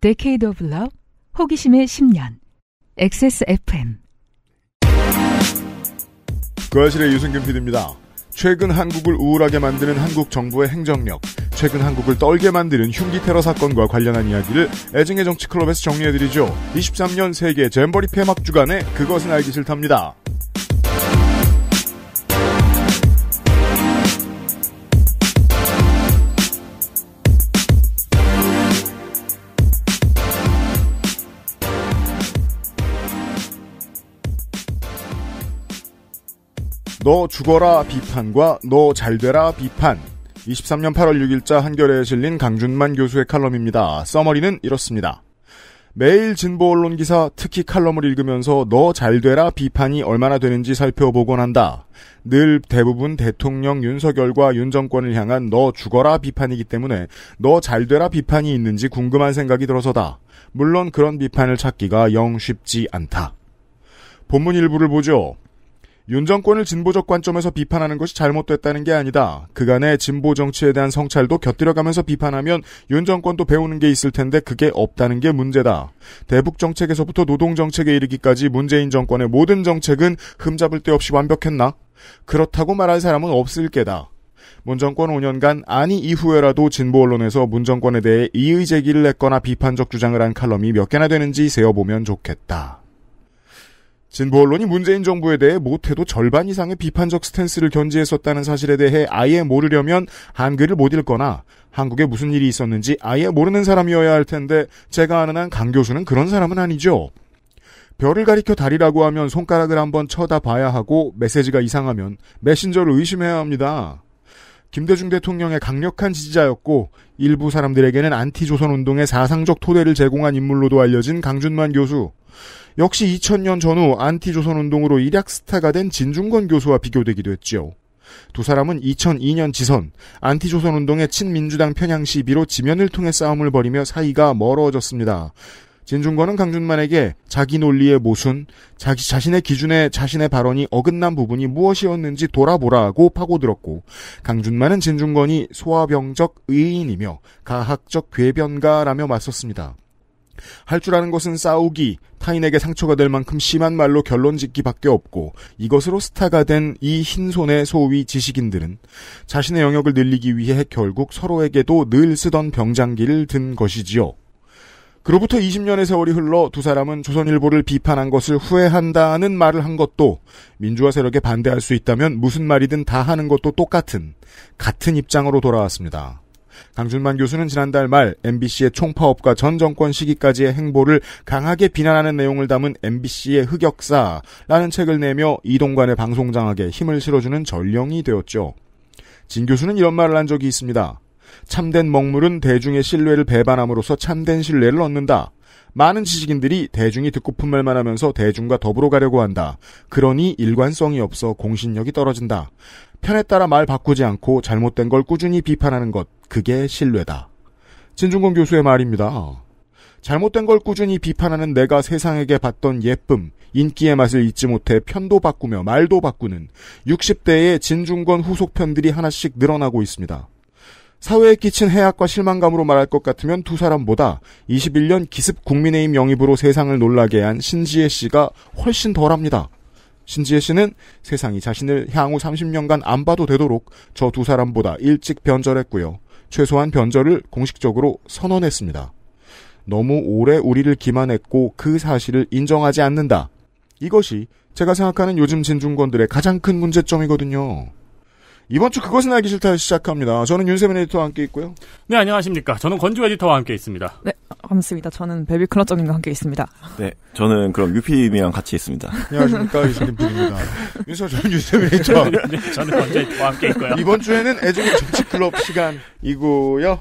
Decade of Love, 호기심의 10년, XSFM. 거실의 유승균 PD입니다. 최근 한국을 우울하게 만드는 한국 정부의 행정력, 최근 한국을 떨게 만드는 흉기 테러 사건과 관련한 이야기를 애증의 정치 클럽에서 정리해드리죠. 23년 세계 잼버리 폐막 주간에 그것은 알기 싫답니다. 너 죽어라 비판과 너 잘되라 비판. 23년 8월 6일자 한겨레에 실린 강준만 교수의 칼럼입니다. 써머리는 이렇습니다. 매일 진보 언론 기사 특히 칼럼을 읽으면서 너 잘되라 비판이 얼마나 되는지 살펴보곤 한다. 늘 대부분 대통령 윤석열과 윤정권을 향한 너 죽어라 비판이기 때문에 너 잘되라 비판이 있는지 궁금한 생각이 들어서다. 물론 그런 비판을 찾기가 영 쉽지 않다. 본문 일부를 보죠. 윤 정권을 진보적 관점에서 비판하는 것이 잘못됐다는 게 아니다. 그간의 진보 정치에 대한 성찰도 곁들여가면서 비판하면 윤 정권도 배우는 게 있을 텐데 그게 없다는 게 문제다. 대북 정책에서부터 노동 정책에 이르기까지 문재인 정권의 모든 정책은 흠잡을 데 없이 완벽했나? 그렇다고 말할 사람은 없을 게다. 문 정권 5년간 아니 이후에라도 진보 언론에서 문 정권에 대해 이의 제기를 했거나 비판적 주장을 한 칼럼이 몇 개나 되는지 세어보면 좋겠다. 진보 언론이 문재인 정부에 대해 못해도 절반 이상의 비판적 스탠스를 견지했었다는 사실에 대해 아예 모르려면 한글을 못 읽거나 한국에 무슨 일이 있었는지 아예 모르는 사람이어야 할 텐데 제가 아는 한 강 교수는 그런 사람은 아니죠. 별을 가리켜 달이라고 하면 손가락을 한번 쳐다봐야 하고 메시지가 이상하면 메신저를 의심해야 합니다. 김대중 대통령의 강력한 지지자였고 일부 사람들에게는 안티조선 운동의 사상적 토대를 제공한 인물로도 알려진 강준만 교수. 역시 2000년 전후 안티 조선 운동으로 일약 스타가 된 진중권 교수와 비교되기도 했지요. 두 사람은 2002년 지선 안티 조선 운동의 친민주당 편향 시비로 지면을 통해 싸움을 벌이며 사이가 멀어졌습니다. 진중권은 강준만에게 자기 논리의 모순, 자기 자신의 기준에 자신의 발언이 어긋난 부분이 무엇이었는지 돌아보라고 파고들었고, 강준만은 진중권이 소아병적 의인이며 가학적 괴변가라며 맞섰습니다. 할줄 아는 것은 싸우기, 타인에게 상처가 될 만큼 심한 말로 결론 짓기밖에 없고 이것으로 스타가 된 이 흰손의 소위 지식인들은 자신의 영역을 늘리기 위해 결국 서로에게도 늘 쓰던 병장기를 든 것이지요. 그로부터 20년의 세월이 흘러 두 사람은 조선일보를 비판한 것을 후회한다는 말을 한 것도 민주화 세력에 반대할 수 있다면 무슨 말이든 다 하는 것도 똑같은 같은 입장으로 돌아왔습니다. 강준만 교수는 지난달 말 MBC의 총파업과 전 정권 시기까지의 행보를 강하게 비난하는 내용을 담은 MBC의 흑역사라는 책을 내며 이동관의 방송장악에 힘을 실어주는 전령이 되었죠. 진 교수는 이런 말을 한 적이 있습니다. 참된 먹물은 대중의 신뢰를 배반함으로써 참된 신뢰를 얻는다. 많은 지식인들이 대중이 듣고픈 말만 하면서 대중과 더불어 가려고 한다. 그러니 일관성이 없어 공신력이 떨어진다. 편에 따라 말 바꾸지 않고 잘못된 걸 꾸준히 비판하는 것, 그게 신뢰다. 진중권 교수의 말입니다. 잘못된 걸 꾸준히 비판하는 내가 세상에게 받던 예쁨, 인기의 맛을 잊지 못해 편도 바꾸며 말도 바꾸는 60대의 진중권 후속 편들이 하나씩 늘어나고 있습니다. 사회에 끼친 해악과 실망감으로 말할 것 같으면 두 사람보다 21년 기습 국민의힘 영입으로 세상을 놀라게 한 신지혜 씨가 훨씬 덜합니다. 신지혜 씨는 세상이 자신을 향후 30년간 안 봐도 되도록 저 두 사람보다 일찍 변절했고요. 최소한 변절을 공식적으로 선언했습니다. 너무 오래 우리를 기만했고 그 사실을 인정하지 않는다. 이것이 제가 생각하는 요즘 진중권들의 가장 큰 문제점이거든요. 이번 주 그것은 알기 싫다 시작합니다. 저는 윤세민 에디터와 함께 있고요. 네, 안녕하십니까. 저는 권주 에디터와 함께 있습니다. 네, 반갑습니다. 저는 베비클럽정인과 함께 있습니다. 네, 저는 그럼 유피미랑 같이 있습니다. 안녕하십니까. 이승림 p 입니다윤서 저는 윤세민 에디터와 네, 네 저는 권주 에디터와 함께 있고요. 이번 주에는 애정의 정치클럽 시간이고요.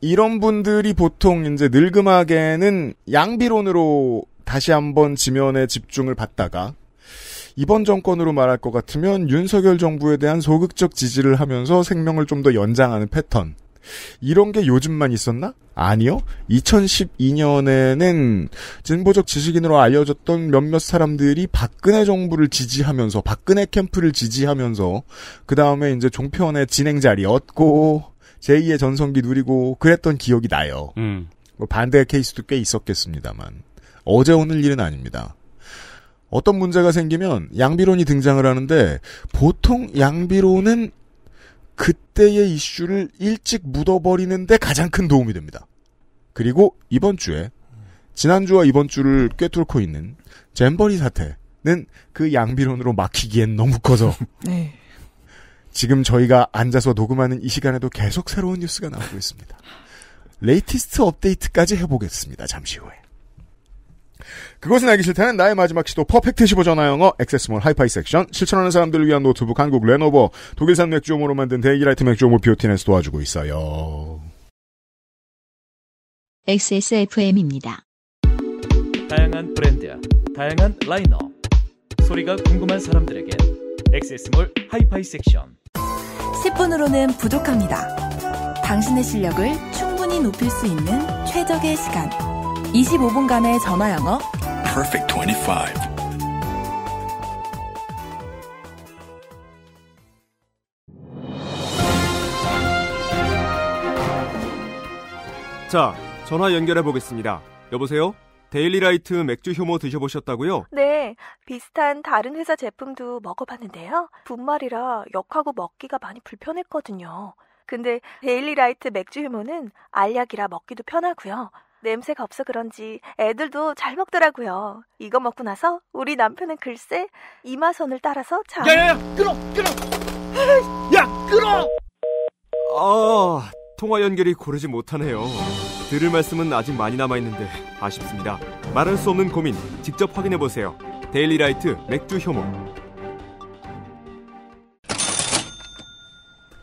이런 분들이 보통 이제 늙음악에는 양비론으로 다시 한번 지면에 집중을 받다가 이번 정권으로 말할 것 같으면 윤석열 정부에 대한 소극적 지지를 하면서 생명을 좀 더 연장하는 패턴. 이런 게 요즘만 있었나? 아니요. 2012년에는 진보적 지식인으로 알려졌던 몇몇 사람들이 박근혜 정부를 지지하면서 박근혜 캠프를 지지하면서 그 다음에 이제 종편의 진행 자리 얻고 제2의 전성기 누리고 그랬던 기억이 나요. 음. 뭐 반대 케이스도 꽤 있었겠습니다만 어제 오늘 일은 아닙니다. 어떤 문제가 생기면 양비론이 등장을 하는데 보통 양비론은 그때의 이슈를 일찍 묻어버리는데 가장 큰 도움이 됩니다. 그리고 이번 주에 지난주와 이번 주를 꿰뚫고 있는 잼버리 사태는 그 양비론으로 막히기엔 너무 커서 네. 지금 저희가 앉아서 녹음하는 이 시간에도 계속 새로운 뉴스가 나오고 있습니다. 아. 레이티스트 업데이트까지 해보겠습니다. 잠시 후에. 그것은 알기 싫다는 나의 마지막 시도 퍼펙트 15전화 영어 액세스몰 하이파이 섹션 실천하는 사람들을 위한 노트북 한국 레노버 독일산 맥주용으로 만든 데이라이트 맥주용을 비오틴에서 도와주고 있어요. XSFM입니다. 다양한 브랜드야, 다양한 라인업. 소리가 궁금한 사람들에게 엑세스몰 하이파이 섹션 10분으로는 부족합니다. 당신의 실력을 충분히 높일 수 있는 최적의 시간. 25분간의 전화 영어. Perfect 25. 자, 전화 연결해 보겠습니다. 여보세요? 데일리라이트 맥주 효모 드셔보셨다고요? 네, 비슷한 다른 회사 제품도 먹어봤는데요. 분말이라 역하고 먹기가 많이 불편했거든요. 근데 데일리라이트 맥주 효모는 알약이라 먹기도 편하고요. 냄새가 없어 그런지 애들도 잘 먹더라고요. 이거 먹고 나서 우리 남편은 글쎄 이마선을 따라서 자. 야야야 끊어 끊어. 야 끊어. 아 통화 연결이 고르지 못하네요. 들을 말씀은 아직 많이 남아 있는데 아쉽습니다. 말할 수 없는 고민 직접 확인해 보세요. 데일리라이트 맥주 효모.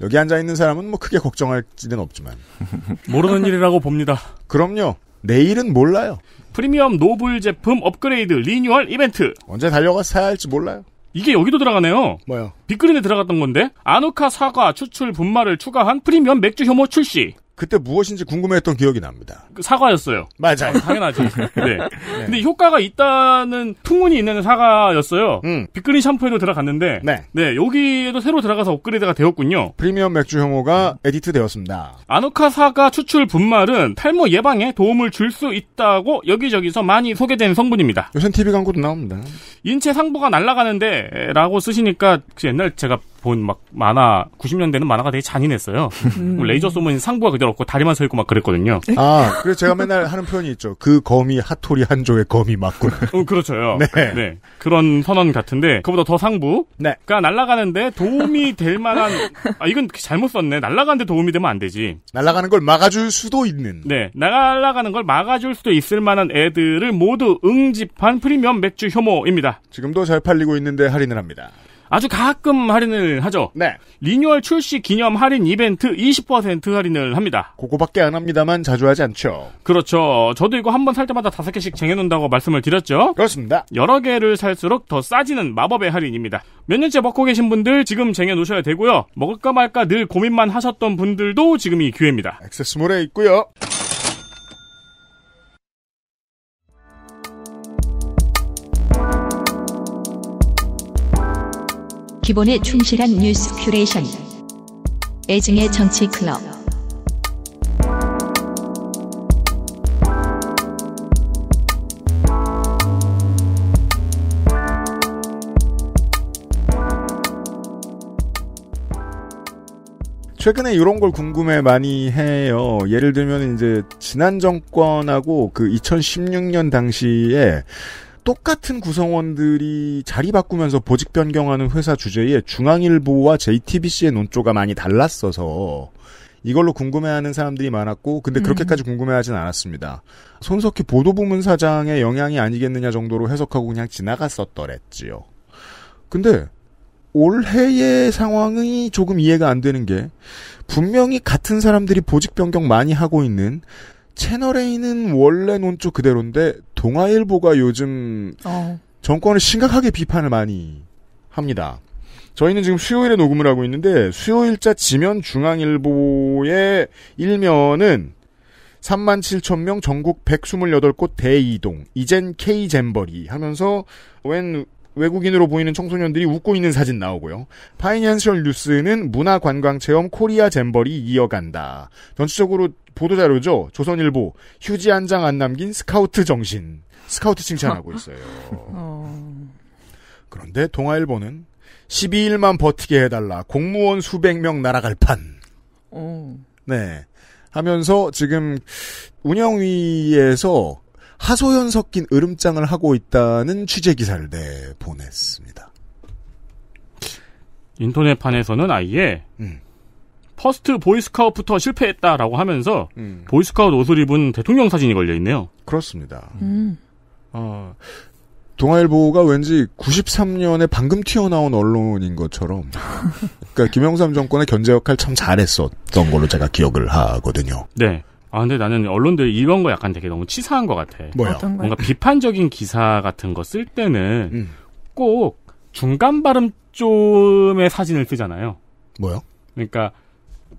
여기 앉아 있는 사람은 뭐 크게 걱정할 지는 없지만 모르는 일이라고 봅니다. 그럼요. 내일은 몰라요. 프리미엄 노블 제품 업그레이드 리뉴얼 이벤트. 언제 달려가 서 사야 할지 몰라요. 이게 여기도 들어가네요. 뭐요? 빅그린에 들어갔던 건데 아누카 사과 추출 분말을 추가한 프리미엄 맥주 효모 출시. 그때 무엇인지 궁금해했던 기억이 납니다. 그 사과였어요. 맞아요. 아, 당연하죠 네. 네. 근데 효과가 있다는 풍문이 있는 사과였어요. 음. 빅그린 샴푸에도 들어갔는데 네. 네 여기에도 새로 들어가서 업그레이드가 되었군요. 프리미엄 맥주 혐오가 에디트 되었습니다. 아노카 사과 추출 분말은 탈모 예방에 도움을 줄 수 있다고 여기저기서 많이 소개된 성분입니다. 요새 TV 광고도 나옵니다. 인체 상부가 날아가는데 라고 쓰시니까 옛날 제가 본막 만화 90년대는 만화가 되게 잔인했어요. 음. 그 레이저 쏘면 상부가 그대로 없고 다리만 서 있고 막 그랬거든요. 아 그래서 제가 맨날 하는 표현이 있죠. 그 거미 하토리 한조의 거미 맞구 어, 그렇죠요. 네. 네. 그런 선언 같은데 그보다 더 상부가 네. 날아가는데 도움이 될 만한 아 이건 잘못 썼네. 날아가는데 도움이 되면 안 되지. 날아가는 걸 막아줄 수도 있는. 네. 날아가는 걸 막아줄 수도 있을 만한 애들을 모두 응집한 프리미엄 맥주 효모입니다. 지금도 잘 팔리고 있는데 할인을 합니다. 아주 가끔 할인을 하죠. 네. 리뉴얼 출시 기념 할인 이벤트 20% 할인을 합니다. 그거밖에 안 합니다만 자주 하지 않죠. 그렇죠. 저도 이거 한 번 살 때마다 다섯 개씩 쟁여놓는다고 말씀을 드렸죠. 그렇습니다. 여러 개를 살수록 더 싸지는 마법의 할인입니다. 몇 년째 먹고 계신 분들 지금 쟁여놓으셔야 되고요. 먹을까 말까 늘 고민만 하셨던 분들도 지금이 기회입니다. 액세스몰에 있고요. 기본에 충실한 뉴스 큐레이션. 애증의 정치 클럽. 최근에 이런 걸 궁금해 많이 해요. 예를 들면 이제 지난 정권하고 그 2016년 당시에 똑같은 구성원들이 자리 바꾸면서 보직 변경하는 회사 주제에 중앙일보와 JTBC의 논조가 많이 달랐어서 이걸로 궁금해하는 사람들이 많았고 근데 음. 그렇게까지 음. 궁금해하진 않았습니다. 손석희 보도부문 사장의 영향이 아니겠느냐 정도로 해석하고 그냥 지나갔었더랬지요. 근데 올해의 상황이 조금 이해가 안 되는 게 분명히 같은 사람들이 보직 변경 많이 하고 있는 채널A는 원래 논조 그대로인데 동아일보가 요즘 어. 정권을 심각하게 비판을 많이 합니다. 저희는 지금 수요일에 녹음을 하고 있는데 수요일자 지면 중앙일보의 일면은 3만 7천 명 전국 128곳 대이동 이젠 K 잼버리 하면서 웬 외국인으로 보이는 청소년들이 웃고 있는 사진 나오고요. 파이낸셜 뉴스는 문화관광체험 코리아 잼버리 이어간다. 전체적으로 보도자료죠. 조선일보 휴지 한 장 안 남긴 스카우트 정신. 스카우트 칭찬하고 있어요. 어. 그런데 동아일보는 12일만 버티게 해달라. 공무원 수백 명 날아갈 판. 어. 네. 하면서 지금 운영위에서 하소연 섞인 으름장을 하고 있다는 취재 기사를 내 보냈습니다. 인터넷판에서는 아예 음. 퍼스트 보이스카우트부터 실패했다라고 하면서 음. 보이스카웃 옷을 입은 대통령 사진이 걸려 있네요. 그렇습니다. 음. 어, 동아일보가 왠지 93년에 방금 튀어나온 언론인 것처럼, 그러니까 김영삼 정권의 견제 역할 참 잘했었던 걸로 제가 기억을 하거든요. 네. 아 근데 나는 언론들 이런 거 약간 되게 너무 치사한 것 같아. 뭐야? 뭔가 비판적인 기사 같은 거 쓸 때는 음. 꼭 중간 발음 쪽의 사진을 쓰잖아요. 뭐요? 그러니까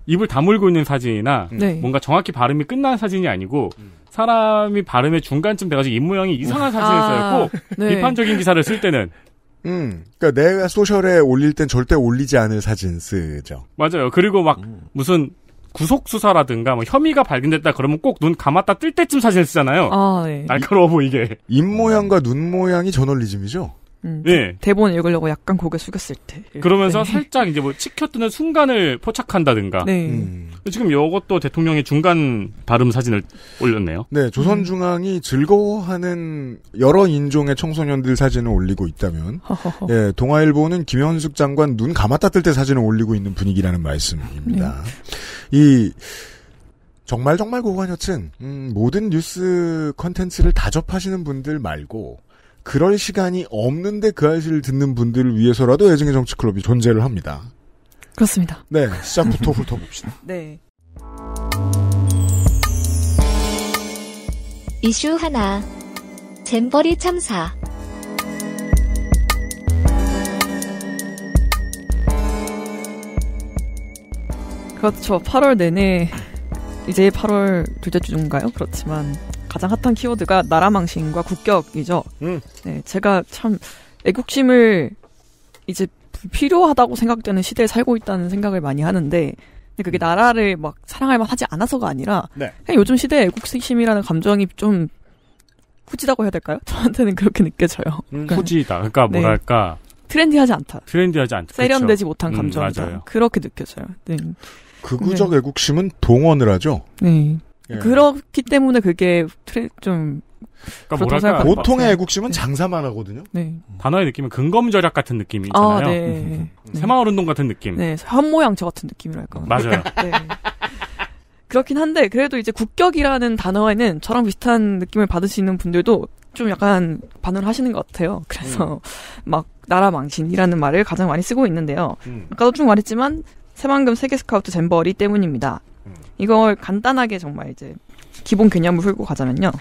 입을 다물고 있는 사진이나 음. 네. 뭔가 정확히 발음이 끝난 사진이 아니고 음. 사람이 발음의 중간쯤 돼가지고 입 모양이 음. 이상한 사진을 써요. 아, 꼭 네. 비판적인 기사를 쓸 때는. 음, 그니까 내가 소셜에 올릴 땐 절대 올리지 않을 사진 쓰죠. 맞아요. 그리고 막 무슨 구속 수사라든가 뭐 혐의가 발견됐다 그러면 꼭 눈 감았다 뜰 때쯤 사진을 쓰잖아요. 아, 네. 날카로워 보이게. 입 모양과 눈 모양이 저널리즘이죠. 음, 네. 대본 읽으려고 약간 고개 숙였을 때. 그러면서 네. 살짝 이제 뭐 치켜뜨는 순간을 포착한다든가. 네. 음. 지금 이것도 대통령의 중간 발음 사진을 올렸네요. 네, 조선중앙이 즐거워하는 여러 인종의 청소년들 사진을 올리고 있다면, 예, 동아일보는 김현숙 장관 눈 감았다 뜰 때 사진을 올리고 있는 분위기라는 말씀입니다. 네. 이 정말 정말 고관여친 음, 모든 뉴스 컨텐츠를 다 접하시는 분들 말고 그럴 시간이 없는데 그 아이를 듣는 분들을 위해서라도 애정의 정치 클럽이 존재를 합니다. 그렇습니다. 네, 시작부터 훑어봅시다. 네. 이슈 하나. 잼버리 참사. 그렇죠. 8월 내내 이제 8월 둘째 주인가요? 그렇지만 가장 핫한 키워드가 나라망신과 국격이죠. 음. 네, 제가 참 애국심을 이제 필요하다고 생각되는 시대에 살고 있다는 생각을 많이 하는데 그게 나라를 막 사랑할 만하지 않아서가 아니라 네. 그냥 요즘 시대에 애국심이라는 감정이 좀 후지다고 해야 될까요? 저한테는 그렇게 느껴져요. 음, 그러니까 후지다. 그러니까 네. 뭐랄까 트렌디하지 않다. 트렌디하지 않다. 세련되지 그렇죠. 못한 음, 감정이다. 음, 그렇게 느껴져요. 네. 극우적 그 네. 애국심은 동원을 하죠. 네. 예. 그렇기 때문에 그게 트레, 좀 그러니까 보통의 애국심은 네. 장사만 하거든요. 네. 단어의 느낌은 근검 절약 같은 느낌이 있잖아요. 아, 네. 음. 새마을 운동 같은 느낌. 네, 현모양처 같은 느낌이랄까. 맞아요. 네. 그렇긴 한데 그래도 이제 국격이라는 단어에는 저랑 비슷한 느낌을 받으시는 분들도 좀 약간 반응을 하시는 것 같아요. 그래서 음. 막 나라 망신이라는 말을 가장 많이 쓰고 있는데요. 음. 아까도 좀 말했지만 새만금 세계 스카우트 잼버리 때문입니다. 음. 이걸 간단하게 정말 이제 기본 개념을 풀고 가자면요.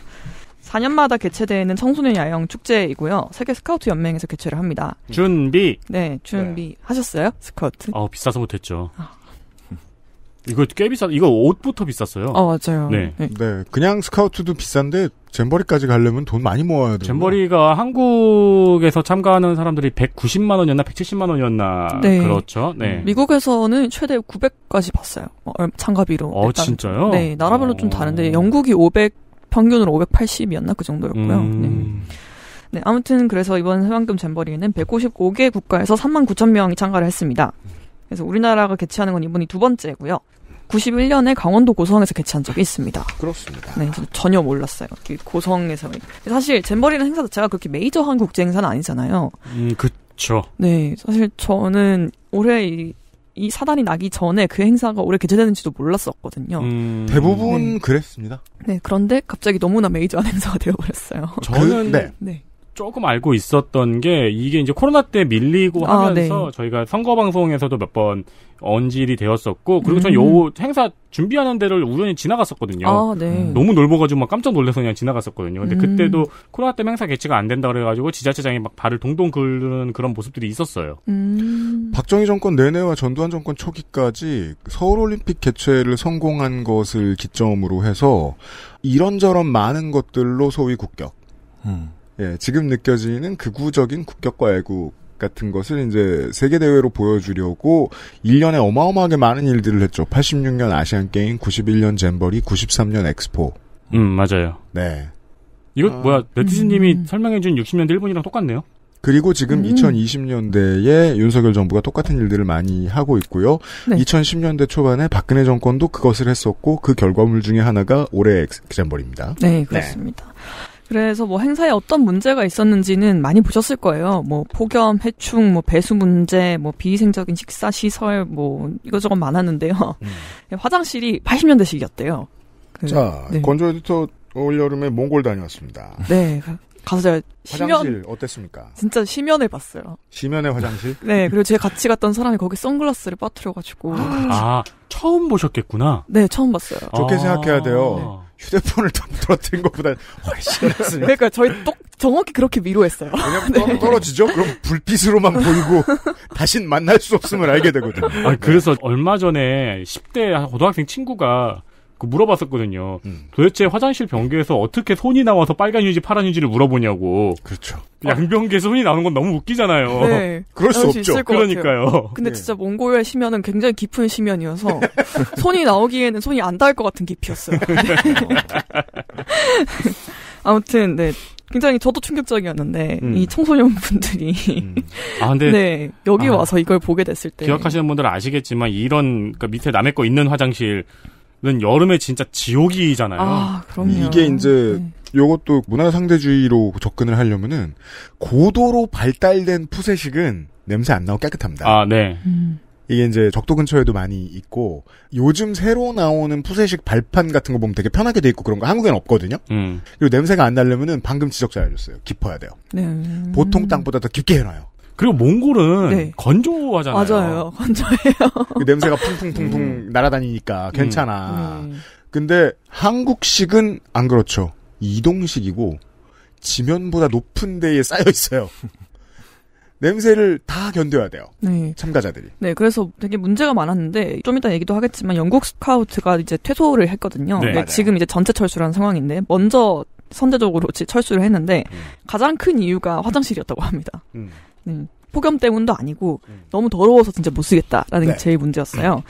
4년마다 개최되는 청소년 야영 축제이고요. 세계 스카우트 연맹에서 개최를 합니다. 준비. 네, 준비 네. 하셨어요? 스카우트? 아, 비싸서 못했죠. 아, 이거 꽤 비싸. 이거 옷부터 비쌌어요. 어 맞아요. 네. 네. 네. 그냥 스카우트도 비싼데 잼버리까지 가려면 돈 많이 모아야 돼요. 잼버리가 한국에서 참가하는 사람들이 190만 원이었나 170만 원이었나 네. 그렇죠. 네. 미국에서는 최대 900까지 봤어요. 참가비로. 어, 어 일단. 진짜요? 네. 나라별로 어... 좀 다른데 영국이 500 평균으로 580이었나 그 정도였고요. 음... 네. 네, 아무튼 그래서 이번 해방금 잼버리에는 155개 국가에서 3만 9천 명이 참가를 했습니다. 그래서 우리나라가 개최하는 건 이번이 두 번째고요. 91년에 강원도 고성에서 개최한 적이 있습니다. 그렇습니다. 네, 전혀 몰랐어요. 고성에서 사실 잼버리는 행사 자체가 그렇게 메이저한 국제 행사는 아니잖아요. 음, 그렇죠. 네, 사실 저는 올해 이, 이, 사단이 나기 전에 그 행사가 올해 개최되는지도 몰랐었거든요. 음... 대부분 네. 그랬습니다. 네, 그런데 갑자기 너무나 메이저한 행사가 되어버렸어요. 저는 그, 네. 네. 조금 알고 있었던 게 이게 이제 코로나 때 밀리고 아, 하면서 네. 저희가 선거 방송에서도 몇 번 언질이 되었었고 그리고 전요 음. 행사 준비하는 데를 우연히 지나갔었거든요. 아, 네. 음. 너무 놀보가지고 막 깜짝 놀래서 그냥 지나갔었거든요. 근데 음. 그때도 코로나 때 행사 개최가 안 된다 그래가지고 지자체장이 막 발을 동동 긁는 그런 모습들이 있었어요. 음. 박정희 정권 내내와 전두환 정권 초기까지 서울올림픽 개최를 성공한 것을 기점으로 해서 이런저런 많은 것들로 소위 국격. 음. 예, 지금 느껴지는 극우적인 국격과 애국 같은 것을 이제 세계대회로 보여주려고 1년에 어마어마하게 많은 일들을 했죠. 86년 아시안게임, 91년 잼버리, 93년 엑스포. 음, 맞아요. 네. 이거 아, 뭐야, 네티즌님이 음. 설명해준 60년대 일본이랑 똑같네요? 그리고 지금 음. 2020년대에 윤석열 정부가 똑같은 일들을 많이 하고 있고요. 네. 2010년대 초반에 박근혜 정권도 그것을 했었고 그 결과물 중에 하나가 올해 엑스버리입니다 그 네, 그렇습니다. 네. 그래서 뭐 행사에 어떤 문제가 있었는지는 많이 보셨을 거예요. 뭐 폭염, 해충, 뭐 배수 문제, 뭐 비위생적인 식사 시설, 뭐 이것저것 많았는데요. 음. 화장실이 80년대식이었대요. 그, 자, 네. 건조 에디터 올 여름에 몽골 다녀왔습니다. 네. 그 가서 제가 심연, 화장실 어땠습니까? 진짜 심연을 봤어요. 심연의 화장실? 네, 그리고 제가 같이 갔던 사람이 거기 선글라스를 빠뜨려가지고. 아, 처음 보셨겠구나. 네, 처음 봤어요. 좋게 아~ 생각해야 돼요. 네. 휴대폰을 떨어뜨린 것보다 훨씬 낫습니다. 그러니까 저희 똑 정확히 그렇게 미로했어요. 왜냐면 네. 떨어지죠? 그럼 불빛으로만 보이고 다신 만날 수 없음을 알게 되거든요. 아, 그래서 얼마 전에 10대 고등학생 친구가 그 물어봤었거든요. 음. 도대체 화장실 변기에서 어떻게 손이 나와서 빨간 휴지, 파란 휴지를 물어보냐고. 그렇죠. 양변기에서 손이 나오는 건 너무 웃기잖아요. 네. 그럴 수 없죠. 그러니까요. 근데 네. 진짜 몽골의 심연은 굉장히 깊은 심연이어서 손이 나오기에는 손이 안 닿을 것 같은 깊이였어요. 아무튼 네. 굉장히 저도 충격적이었는데 음. 이 청소년 분들이 음. 아 근데 네 여기 아, 와서 이걸 보게 됐을 때 기억하시는 분들은 아시겠지만 이런 그러니까 밑에 남의 거 있는 화장실 는 여름에 진짜 지옥이잖아요. 아, 이게 이제 네. 요것도 문화 상대주의로 접근을 하려면은 고도로 발달된 푸세식은 냄새 안 나고 깨끗합니다. 아, 네. 음. 이게 이제 적도 근처에도 많이 있고 요즘 새로 나오는 푸세식 발판 같은 거 보면 되게 편하게 돼 있고 그런 거 한국엔 없거든요. 음. 그리고 냄새가 안 나려면은 방금 지적자 알려줬어요. 깊어야 돼요. 네. 보통 땅보다 더 깊게 해놔요. 그리고 몽골은 네. 건조하잖아요. 맞아요. 건조해요. 그 냄새가 풍풍풍풍 네. 음. 날아다니니까 괜찮아. 음. 네. 근데 한국식은 안 그렇죠. 이동식이고 지면보다 높은 데에 쌓여 있어요. 냄새를 다 견뎌야 돼요. 네. 참가자들이. 네, 그래서 되게 문제가 많았는데 좀 이따 얘기도 하겠지만 영국 스카우트가 이제 퇴소를 했거든요. 네, 네 지금 이제 전체 철수라는 상황인데 먼저 선제적으로 철수를 했는데 음. 가장 큰 이유가 화장실이었다고 합니다. 음. 음, 폭염 때문도 아니고 음. 너무 더러워서 진짜 못 쓰겠다라는 네. 게 제일 문제였어요. 음.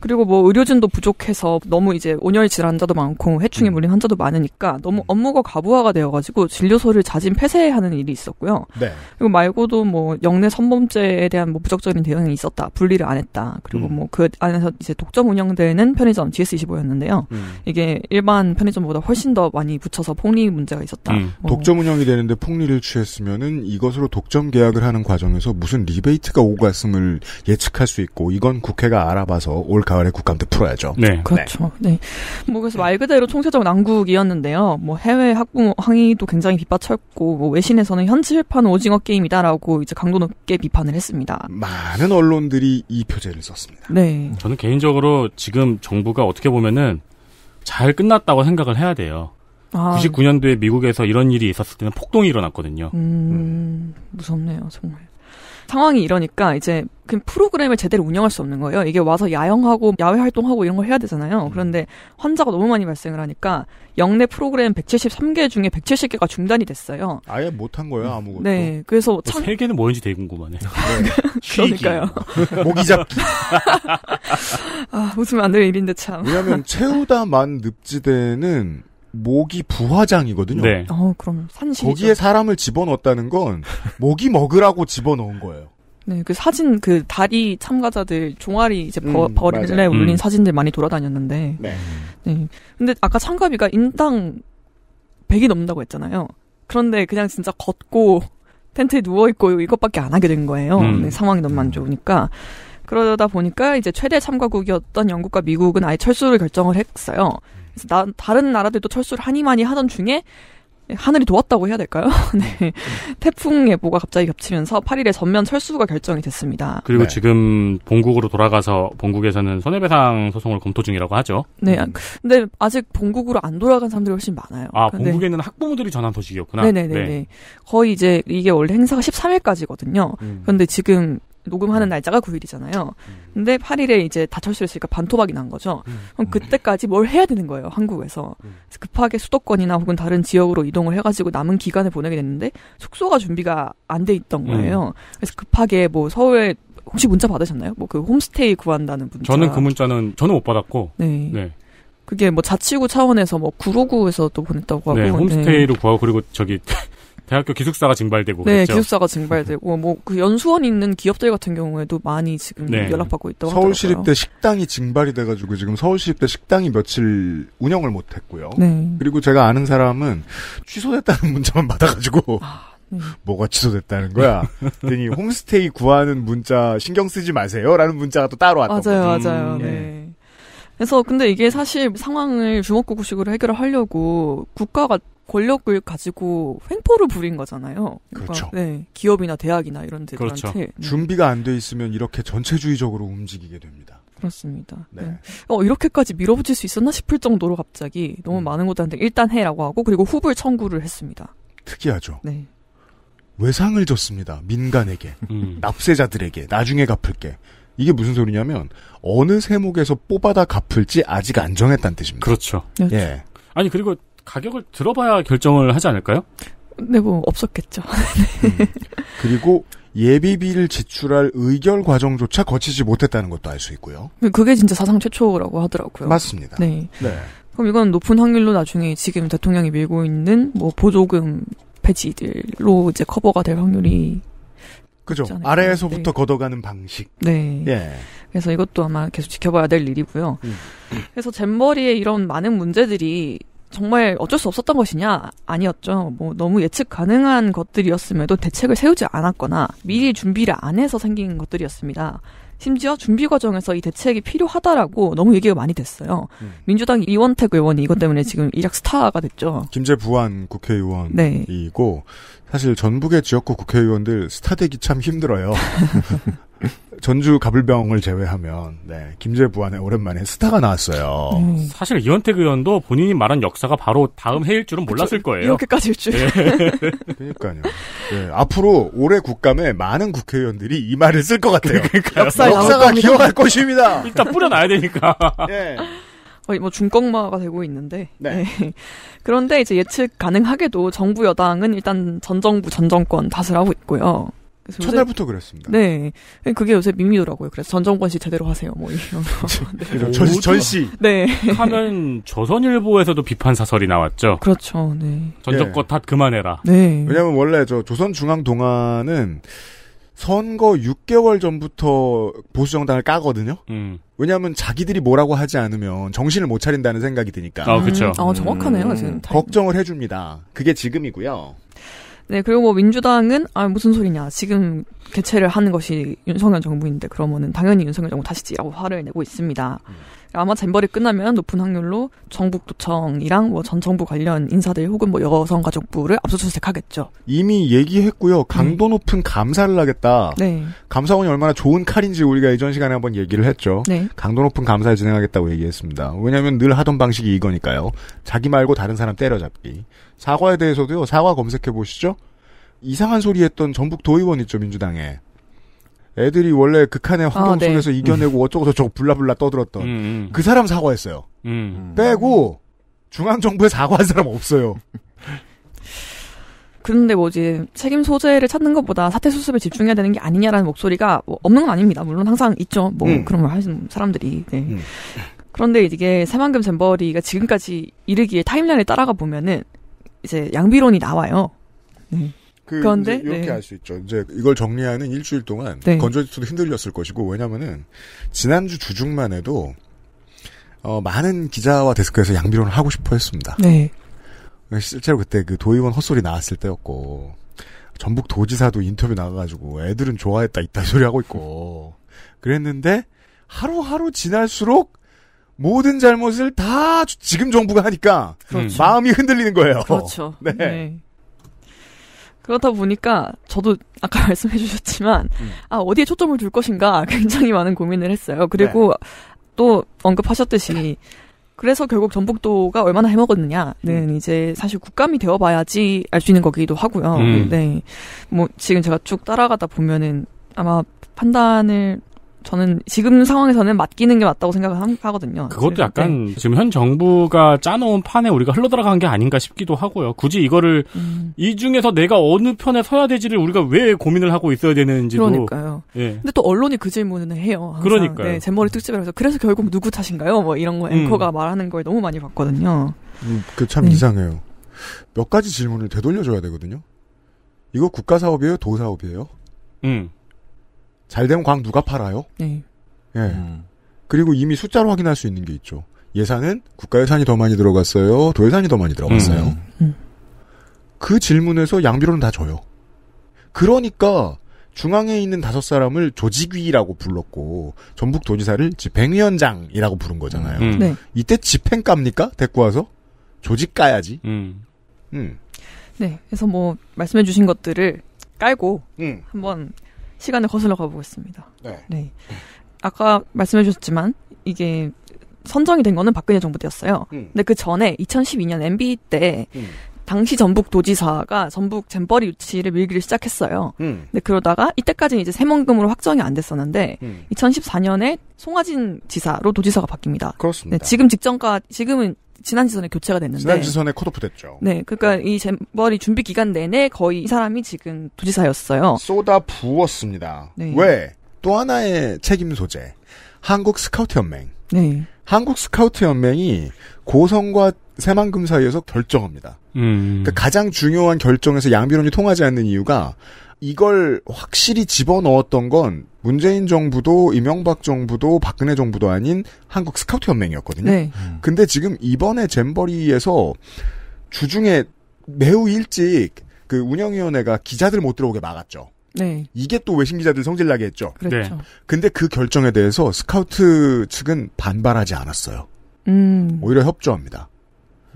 그리고 뭐 의료진도 부족해서 너무 이제 온열 질환자도 많고 해충에 음. 물린 환자도 많으니까 너무 업무가 과부하가 되어가지고 진료소를 자진 폐쇄하는 일이 있었고요. 네. 그리고 말고도 뭐 영내 선범죄에 대한 뭐 부적절한 대응이 있었다, 분리를 안 했다, 그리고 음. 뭐그 안에서 이제 독점 운영되는 편의점 GS25였는데요. 음. 이게 일반 편의점보다 훨씬 더 많이 붙여서 폭리 문제가 있었다. 음. 어. 독점 운영이 되는데 폭리를 취했으면은 이것으로 독점 계약을 하는 과정에서 무슨 리베이트가 오갔음을 예측할 수 있고 이건 국회가 알아봐서 올 가. 가을에 국감도 풀어야죠. 네. 네. 그렇죠. 네. 뭐 그래서 말 그대로 총체적 난국이었는데요. 뭐 해외 학부모 항의도 굉장히 빗받쳤고 뭐 외신에서는 현지판 오징어 게임이다라고 이제 강도 높게 비판을 했습니다. 많은 언론들이 이 표제를 썼습니다. 네. 저는 개인적으로 지금 정부가 어떻게 보면은 잘 끝났다고 생각을 해야 돼요. 아. 99년도에 미국에서 이런 일이 있었을 때는 폭동이 일어났거든요. 음, 무섭네요, 정말. 상황이 이러니까 이제 그 프로그램을 제대로 운영할 수 없는 거예요. 이게 와서 야영하고 야외 활동하고 이런 걸 해야 되잖아요. 음. 그런데 환자가 너무 많이 발생을 하니까 영내 프로그램 173개 중에 170개가 중단이 됐어요. 아예 못한 거예요 아무것도. 네, 그래서 뭐 참... 세 개는 뭐인지 되게 궁금하네. 네. 네 그러니까요. 모기 잡기. 아 웃으면 안 될 일인데 참. 왜냐면 채우다 만 늪지대는 모기 부화장이거든요. 네. 어, 그럼 산실. 거기에 사람을 집어넣었다는 건 모기 먹으라고 집어넣은 거예요. 네, 그 사진 그 다리 참가자들 종아리 이제 버, 음, 벌레 울린 음. 사진들 많이 돌아다녔는데. 네. 네. 근데 아까 참가비가 인당 100이 넘는다고 했잖아요. 그런데 그냥 진짜 걷고 텐트에 누워 있고 이것밖에 안 하게 된 거예요. 음. 네, 상황이 너무 안 좋으니까. 그러다 보니까 이제 최대 참가국이었던 영국과 미국은 아예 철수를 결정을 했어요. 그래서 나, 다른 나라들도 철수를 하니 많이 하던 중에 하늘이 도왔다고 해야 될까요? 네. 네. 태풍 예보가 갑자기 겹치면서 8일에 전면 철수가 결정이 됐습니다. 그리고 네. 지금 본국으로 돌아가서 본국에서는 손해배상 소송을 검토 중이라고 하죠. 네. 음. 근데 아직 본국으로 안 돌아간 사람들이 훨씬 많아요. 아, 근데... 그러니까 네. 본국에는 학부모들이 전한 소식이었구나. 네네네. 네. 거의 이제 이게 원래 행사가 13일까지거든요. 음. 그런데 지금 녹음하는 날짜가 9일이잖아요. 음. 근데 8일에 이제 다 철수했으니까 반토막이 난 거죠. 음. 그럼 그때까지 뭘 해야 되는 거예요, 한국에서. 음. 급하게 수도권이나 혹은 다른 지역으로 이동을 해가지고 남은 기간을 보내게 됐는데 숙소가 준비가 안 돼 있던 거예요. 그래서 급하게 뭐 서울에 혹시 문자 받으셨나요? 뭐 그 홈스테이 구한다는 문자. 저는 그 문자는 저는 못 받았고. 네. 네. 그게 뭐 자치구 차원에서 뭐 구로구에서 또 보냈다고 하고. 네, 홈스테이로 네. 구하고 그리고 저기 대학교 기숙사가 증발되고 네, 그랬죠. 기숙사가 증발되고 뭐 그 연수원 있는 기업들 같은 경우에도 많이 지금 네. 연락받고 있다고 서울시립대 식당이 증발이 돼가지고 지금 서울시립대 식당이 며칠 운영을 못했고요. 네. 그리고 제가 아는 사람은 취소됐다는 문자만 받아가지고 아, 네. 뭐가 취소됐다는 거야. 그러니 홈스테이 구하는 문자 신경 쓰지 마세요라는 문자가 또 따로 왔던 아요 거죠. 맞아요, 맞아요. 음, 네. 네. 그래서 근데 이게 사실 상황을 주먹구구식으로 해결을 하려고 국가가 권력을 가지고 횡포를 부린 거잖아요. 그러니까, 그렇죠. 네, 기업이나 대학이나 이런 그렇죠. 데들한테 그렇죠. 네. 준비가 안 돼 있으면 이렇게 전체주의적으로 움직이게 됩니다. 그렇습니다. 네. 네. 어, 이렇게까지 밀어붙일 수 있었나 싶을 정도로 갑자기 너무 음. 많은 곳한테 일단 해라고 하고 그리고 후불 청구를 했습니다. 특이하죠. 네. 외상을 줬습니다. 민간에게, 음. 납세자들에게 나중에 갚을게. 이게 무슨 소리냐면 어느 세목에서 뽑아다 갚을지 아직 안 정했다는 뜻입니다. 그렇죠. 네. 예. 아니 그리고 가격을 들어봐야 결정을 하지 않을까요? 네, 뭐 없었겠죠. 네. 음. 그리고 예비비를 제출할 의결 과정조차 거치지 못했다는 것도 알 수 있고요. 네, 그게 진짜 사상 최초라고 하더라고요. 맞습니다. 네. 네. 그럼 이건 높은 확률로 나중에 지금 대통령이 밀고 있는 뭐 보조금 폐지들로 이제 커버가 될 확률이 그죠. 아래에서부터 네. 걷어가는 방식. 네. 예. 그래서 이것도 아마 계속 지켜봐야 될 일이고요. 음. 그래서 잼버리에 이런 많은 문제들이 정말 어쩔 수 없었던 것이냐? 아니었죠. 뭐 너무 예측 가능한 것들이었음에도 대책을 세우지 않았거나 미리 준비를 안 해서 생긴 것들이었습니다. 심지어 준비 과정에서 이 대책이 필요하다라고 너무 얘기가 많이 됐어요. 음. 민주당 이원택 의원이 이것 때문에 지금 이력 스타가 됐죠. 김제 부안 국회의원이고 네. 사실 전북의 지역구 국회의원들 스타되기 참 힘들어요. 전주 가불병을 제외하면 네, 김재부 안에 오랜만에 스타가 나왔어요. 음. 사실 이원택 의원도 본인이 말한 역사가 바로 다음 해일 줄은 몰랐을 그쵸, 거예요. 이렇게까지일 줄. 네. 그러니까요. 네, 앞으로 올해 국감에 많은 국회의원들이 이 말을 쓸 것 같아요. 역사, 가 기억할 것입니다. 일단 뿌려놔야 되니까. 네. 거의 뭐 중꺾마가 되고 있는데. 네. 네. 그런데 이제 예측 가능하게도 정부 여당은 일단 전 정부 전 정권 탓을 하고 있고요. 첫날부터 그랬습니다. 네. 그게 요새 밈이더라고요. 그래서 전정권 씨 제대로 하세요. 뭐 이런 거. 네. 전, 전시. 네. 하면 조선일보에서도 비판 사설이 나왔죠. 그렇죠. 네. 전정권 네. 탓 그만해라. 네. 왜냐면 원래 저 조선중앙동화는 선거 6개월 전부터 보수정당을 까거든요. 음. 왜냐하면 자기들이 뭐라고 하지 않으면 정신을 못 차린다는 생각이 드니까. 아 그렇죠. 음, 아 정확하네요 음, 지금. 걱정을 해줍니다. 그게 지금이고요. 네, 그리고 뭐 민주당은 아 무슨 소리냐. 지금 개최를 하는 것이 윤석열 정부인데 그러면은 당연히 윤석열 정부 탓이지라고 화를 내고 있습니다. 음. 그러니까 아마 잼벌이 끝나면 높은 확률로 정북도청이랑 뭐전 정부 관련 인사들 혹은 뭐 여성가족부를 압수수색하겠죠. 이미 얘기했고요. 네. 강도 높은 네. 감사를 하겠다. 네. 감사원이 얼마나 좋은 칼인지 우리가 이전 시간에 한번 얘기를 했죠. 네. 강도 높은 감사를 진행하겠다고 얘기했습니다. 왜냐하면 늘 하던 방식이 이거니까요. 자기 말고 다른 사람 때려잡기. 사과에 대해서도요. 사과 검색해 보시죠. 이상한 소리 했던 전북 도의원 있죠, 민주당에. 애들이 원래 극한의 아, 환경 아, 속에서 이겨내고 음. 어쩌고저쩌고 불라불라 떠들었던 음, 음. 그 사람 사과했어요. 음. 빼고 중앙정부에 사과한 사람 없어요. 그런데 뭐지 책임 소재를 찾는 것보다 사태 수습에 집중해야 되는 게 아니냐라는 목소리가 뭐 없는 건 아닙니다. 물론 항상 있죠. 뭐 음. 그런 걸 하시는 사람들이. 네. 그런데 이게 새만금 잼버리가 지금까지 이르기에 타임라인에 따라가 보면은 이제 양비론이 나와요. 네. 그 그런데 네. 이렇게 네. 알수 있죠. 이제 이걸 정리하는 일주일 동안 네. 건조지수도 흔들렸을 것이고 왜냐면은 지난주 주중만 해도 어, 많은 기자와 데스크에서 양비론을 하고 싶어 했습니다. 네. 네 실제로 그때 그 도의원 헛소리 나왔을 때였고 전북 도지사도 인터뷰 나가가지고 애들은 좋아했다 이따 소리 하고 있고 그랬는데 하루하루 지날수록 모든 잘못을 다 지금 정부가 하니까 그렇죠. 마음이 흔들리는 거예요. 그렇죠. 네. 네. 그렇다 보니까 저도 아까 말씀해 주셨지만 음. 아 어디에 초점을 둘 것인가 굉장히 많은 고민을 했어요. 그리고 네. 또 언급하셨듯이 그래서 결국 전북도가 얼마나 해먹었느냐는 음. 이제 사실 국감이 되어봐야지 알 수 있는 거기도 하고요. 음. 네, 뭐 지금 제가 쭉 따라가다 보면은 아마 판단을 저는 지금 상황에서는 맡기는 게 맞다고 생각을 하거든요. 그것도 약간 네. 지금 현 정부가 짜놓은 판에 우리가 흘러들어간 게 아닌가 싶기도 하고요. 굳이 이거를 음. 이 중에서 내가 어느 편에 서야 되지를 우리가 왜 고민을 하고 있어야 되는지도 그러니까요. 예. 근데 또 언론이 그 질문을 해요. 항상. 그러니까요. 네, 제 머리 특집이라서 그래서 결국 누구 탓인가요? 뭐 이런 거 음. 앵커가 음. 말하는 걸 너무 많이 봤거든요. 음, 그참 네. 이상해요. 몇 가지 질문을 되돌려줘야 되거든요. 이거 국가 사업이에요? 도사업이에요? 음. 잘된광 누가 팔아요? 네. 예. 음. 그리고 이미 숫자로 확인할 수 있는 게 있죠. 예산은 국가 예산이 더 많이 들어갔어요. 도예산이 더 많이 들어갔어요. 음. 음. 그 질문에서 양비로는 다 줘요. 그러니까 중앙에 있는 다섯 사람을 조직위라고 불렀고 전북 도지사를 집행위원장이라고 부른 거잖아요. 음. 네. 이때 집행갑니까? 데리고 와서 조직 가야지 음. 음. 네. 그래서 뭐 말씀해 주신 것들을 깔고 음. 한번 시간을 거슬러 가보겠습니다. 네. 네. 아까 말씀해 주셨지만 이게 선정이 된 거는 박근혜 정부 때였어요. 음. 근데 그 전에 2012년 MB 때 음. 당시 전북 도지사가 전북 잼버리 유치를 밀기를 시작했어요. 음. 근데 그러다가 이때까지는 이제 세 m 금으로 확정이 안 됐었는데 음. 2014년에 송하진 지사로 도지사가 바뀝니다. 그렇습니다. 네, 지금 직전과 지금은 지난 지선에 교체가 됐는데 지난 지선에 컷오프 됐죠. 네, 그러니까 네. 이 잼버리 준비 기간 내내 거의 이 사람이 지금 도지사였어요. 쏟아 부었습니다. 네. 왜? 또 하나의 책임 소재. 한국 스카우트 연맹. 네. 한국 스카우트 연맹이 고성과 새만금 사이에서 결정합니다. 음. 그러니까 가장 중요한 결정에서 양비론이 통하지 않는 이유가 이걸 확실히 집어넣었던 건 문재인 정부도 이명박 정부도 박근혜 정부도 아닌 한국 스카우트 연맹이었거든요. 네. 음. 근데 지금 이번에 잼버리에서 주중에 매우 일찍 그 운영위원회가 기자들 못 들어오게 막았죠. 네. 이게 또 외신 기자들 성질나게 했죠. 그렇죠. 네. 근데 그 결정에 대해서 스카우트 측은 반발하지 않았어요. 음. 오히려 협조합니다.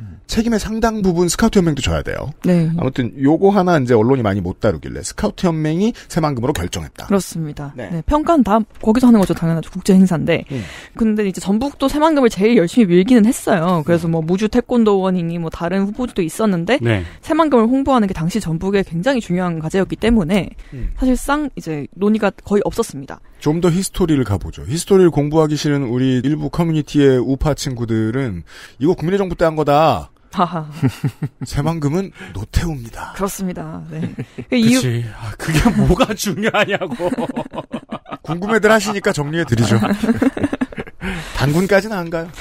음. 책임의 상당 부분 스카우트 연맹도 져야 돼요. 네. 아무튼 요거 하나 이제 언론이 많이 못 다루길래 스카우트 연맹이 새만금으로 결정했다. 그렇습니다. 네. 네. 평가는 다 거기서 하는 거죠. 당연하죠. 국제 행사인데. 음. 근데 이제 전북도 새만금을 제일 열심히 밀기는 했어요. 그래서 뭐 무주 태권도원이니 뭐 다른 후보들도 있었는데 네. 새만금을 홍보하는 게 당시 전북에 굉장히 중요한 과제였기 때문에 음. 사실상 이제 논의가 거의 없었습니다. 좀 더 히스토리를 가보죠. 히스토리를 공부하기 싫은 우리 일부 커뮤니티의 우파 친구들은 이거 국민의 정부 때 한 거다. 아. 새만금은 노태우입니다. 그렇습니다. 네. 그 이유... 아, 그게 뭐가 중요하냐고. 궁금해들 하시니까 정리해드리죠. 단군까지는 안 가요.